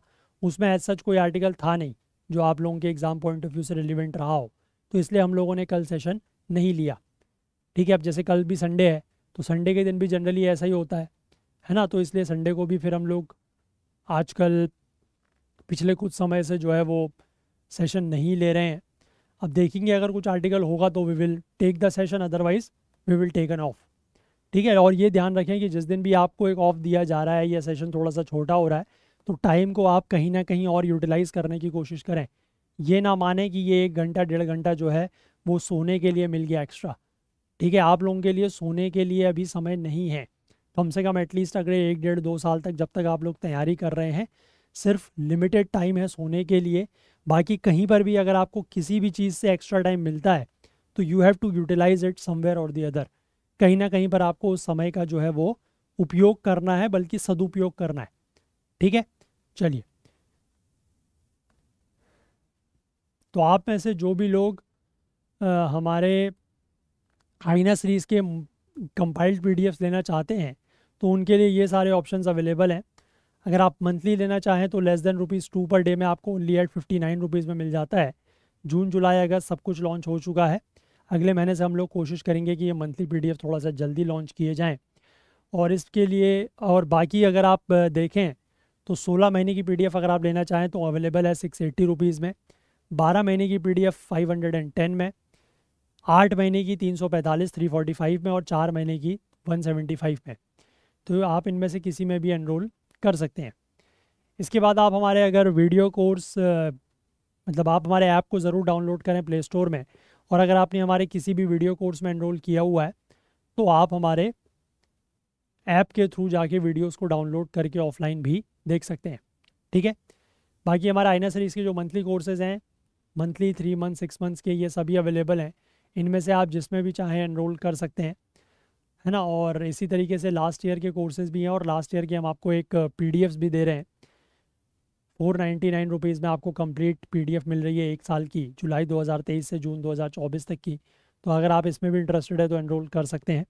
उसमें एज सच कोई आर्टिकल था नहीं जो आप लोगों के एग्ज़ाम पॉइंट ऑफ व्यू से रेलिवेंट रहा हो तो इसलिए हम लोगों ने कल सेशन नहीं लिया ठीक है अब जैसे कल भी संडे है तो संडे के दिन भी जनरली ऐसा ही होता है है ना तो इसलिए संडे को भी फिर हम लोग आजकल पिछले कुछ समय से जो है वो सेशन नहीं ले रहे हैं अब देखेंगे अगर कुछ आर्टिकल होगा तो we will take the session otherwise we will take an off ठीक है और ये ध्यान रखें कि जिस दिन भी आपको एक ऑफ दिया जा रहा है या सेशन थोड़ा सा छोटा हो रहा है तो टाइम को आप कहीं ना कहीं और यूटिलाइज़ करने की कोशिश करें ये ना माने कि ये एक घंटा डेढ़ घंटा जो है वो सोने के लिए मिल गया एक्स्ट्रा ठीक है आप लोगों के लिए सोने के लिए अभी समय नहीं है कम से कम एटलीस्ट अगले एक डेढ़ दो साल तक जब तक आप लोग तैयारी कर रहे हैं सिर्फ लिमिटेड टाइम है सोने के लिए बाकी कहीं पर भी अगर आपको किसी भी चीज़ से एक्स्ट्रा टाइम मिलता है तो you have to utilise it somewhere और दी अदर कहीं ना कहीं पर आपको उस समय का जो है वो उपयोग करना है बल्कि सदुपयोग करना है ठीक है चलिए तो आप में से जो भी लोग आ, हमारे आइना सीरीज़ के कंपाइल्ड पीडीएफ लेना चाहते हैं तो उनके लिए ये सारे ऑप्शंस अवेलेबल हैं अगर आप मंथली लेना चाहें तो less than rupees two per day में आपको only at fifty nine rupees में मिल जाता है जून जुलाई अगस्त सब कुछ लॉन्च हो चुका है अगले महीने से हम लोग कोशिश करेंगे कि ये मंथली पी थोड़ा सा जल्दी लॉन्च किए जाएँ और इसके लिए और बाकी अगर आप देखें तो सोलह महीने की पी अगर आप लेना चाहें तो अवेलेबल है सिक्स एट्टी रुपीज़ में बारह महीने की पी डी में आठ महीने की 345 फ़ाइव में और चार महीने की फाइव में तो आप इनमें से किसी में भी एनरोल कर सकते हैं इसके बाद आप हमारे अगर वीडियो कोर्स मतलब आप हमारे ऐप को ज़रूर डाउनलोड करें प्ले स्टोर में और अगर आपने हमारे किसी भी वीडियो कोर्स में एनरोल किया हुआ है तो आप हमारे ऐप के थ्रू जाके वीडियोस को डाउनलोड करके ऑफलाइन भी देख सकते हैं ठीक है बाकी हमारा आइना सीरीज़ के जो मंथली कोर्सेज़ हैं monthly three month six months के ये सभी अवेलेबल हैं इनमें से आप जिसमें भी चाहें एनरोल कर सकते हैं है ना और इसी तरीके से लास्ट ईयर के कोर्सेज भी हैं और लास्ट ईयर के हम आपको एक पी uh, भी दे रहे हैं फोर नाइन्टी नाइन रुपीज़ में आपको कंप्लीट पीडीएफ मिल रही है एक साल की जुलाई 2023 से जून 2024 तक की तो अगर आप इसमें भी इंटरेस्टेड है तो एनरोल कर सकते हैं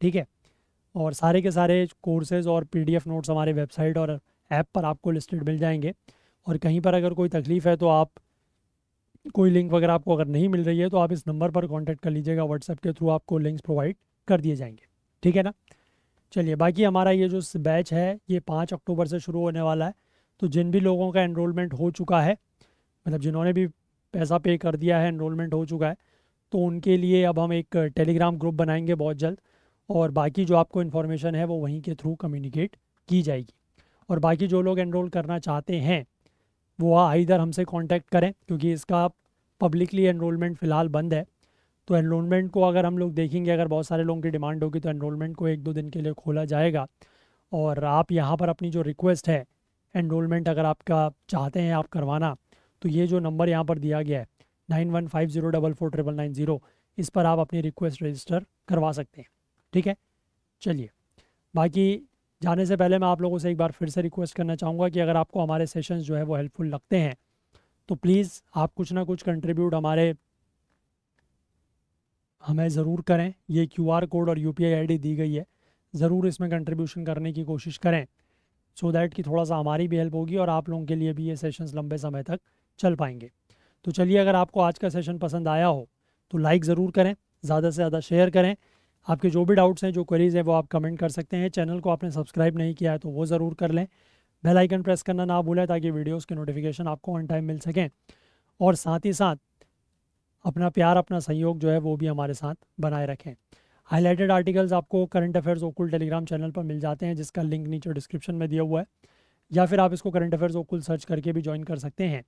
ठीक है और सारे के सारे कोर्सेज़ और पीडीएफ नोट्स हमारे वेबसाइट और ऐप पर आपको लिस्टेड मिल जाएंगे और कहीं पर अगर कोई तकलीफ़ है तो आप कोई लिंक वगैरह आपको अगर नहीं मिल रही है तो आप इस नंबर पर कांटेक्ट कर लीजिएगा व्हाट्सएप के थ्रू आपको लिंक्स प्रोवाइड कर दिए जाएंगे ठीक है ना चलिए बाकी हमारा ये जो बैच है ये पाँच अक्टूबर से शुरू होने वाला है तो जिन भी लोगों का एनरोलमेंट हो चुका है मतलब जिन्होंने भी पैसा पे कर दिया है एनरोलमेंट हो चुका है तो उनके लिए अब हम एक टेलीग्राम ग्रुप बनाएंगे बहुत जल्द और बाकी जो आपको इन्फॉर्मेशन है वो वहीं के थ्रू कम्युनिकेट की जाएगी और बाकी जो लोग एनरोल करना चाहते हैं वो आइधर हमसे कॉन्टेक्ट करें क्योंकि इसका पब्लिकली एनरोलमेंट फ़िलहाल बंद है तो एनरोलमेंट को अगर हम लोग देखेंगे अगर बहुत सारे लोगों की डिमांड होगी तो एनरोलमेंट को एक दो दिन के लिए खोला जाएगा और आप यहाँ पर अपनी जो रिक्वेस्ट है एनरोलमेंट अगर आपका चाहते हैं आप करवाना तो ये जो नंबर यहाँ पर दिया गया है nine one five zero double four triple nine zero इस पर आप अपनी रिक्वेस्ट रजिस्टर करवा सकते हैं ठीक है चलिए बाकी जाने से पहले मैं आप लोगों से एक बार फिर से रिक्वेस्ट करना चाहूँगा कि अगर आपको हमारे सेशंस जो है वो हेल्पफुल लगते हैं तो प्लीज़ आप कुछ ना कुछ कंट्रीब्यूट हमारे हमें ज़रूर करें ये क्यू कोड और यू पी दी गई है ज़रूर इसमें कंट्रीब्यूशन करने की कोशिश करें सो so दैट कि थोड़ा सा हमारी भी हेल्प होगी और आप लोगों के लिए भी ये सेशंस लंबे समय तक चल पाएंगे तो चलिए अगर आपको आज का सेशन पसंद आया हो तो लाइक ज़रूर करें ज़्यादा से ज़्यादा शेयर करें आपके जो भी डाउट्स हैं जो क्वेरीज़ हैं वो आप कमेंट कर सकते हैं चैनल को आपने सब्सक्राइब नहीं किया है तो वो ज़रूर कर लें बेल आइकन प्रेस करना ना भूलें ताकि वीडियोज़ के नोटिफिकेशन आपको ऑन टाइम मिल सकें और साथ ही साथ अपना प्यार अपना सहयोग जो है वो भी हमारे साथ बनाए रखें हाईलाइटेड आर्टिकल्स आपको करंट अफेयर्स ओकुल टेलीग्राम चैनल पर मिल जाते हैं जिसका लिंक नीचे डिस्क्रिप्शन में दिया हुआ है या फिर आप इसको करंट अफेयर्स ओकुल सर्च करके भी ज्वाइन कर सकते हैं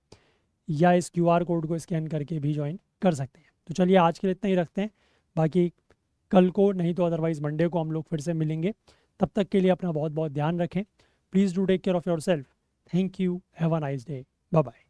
या इस क्यू कोड को स्कैन करके भी ज्वाइन कर सकते हैं तो चलिए आज के लिए इतना ही रखते हैं बाकी कल को नहीं तो अदरवाइज़ मंडे को हम लोग फिर से मिलेंगे तब तक के लिए अपना बहुत बहुत ध्यान रखें please do take care of yourself thank you have a nice day bye bye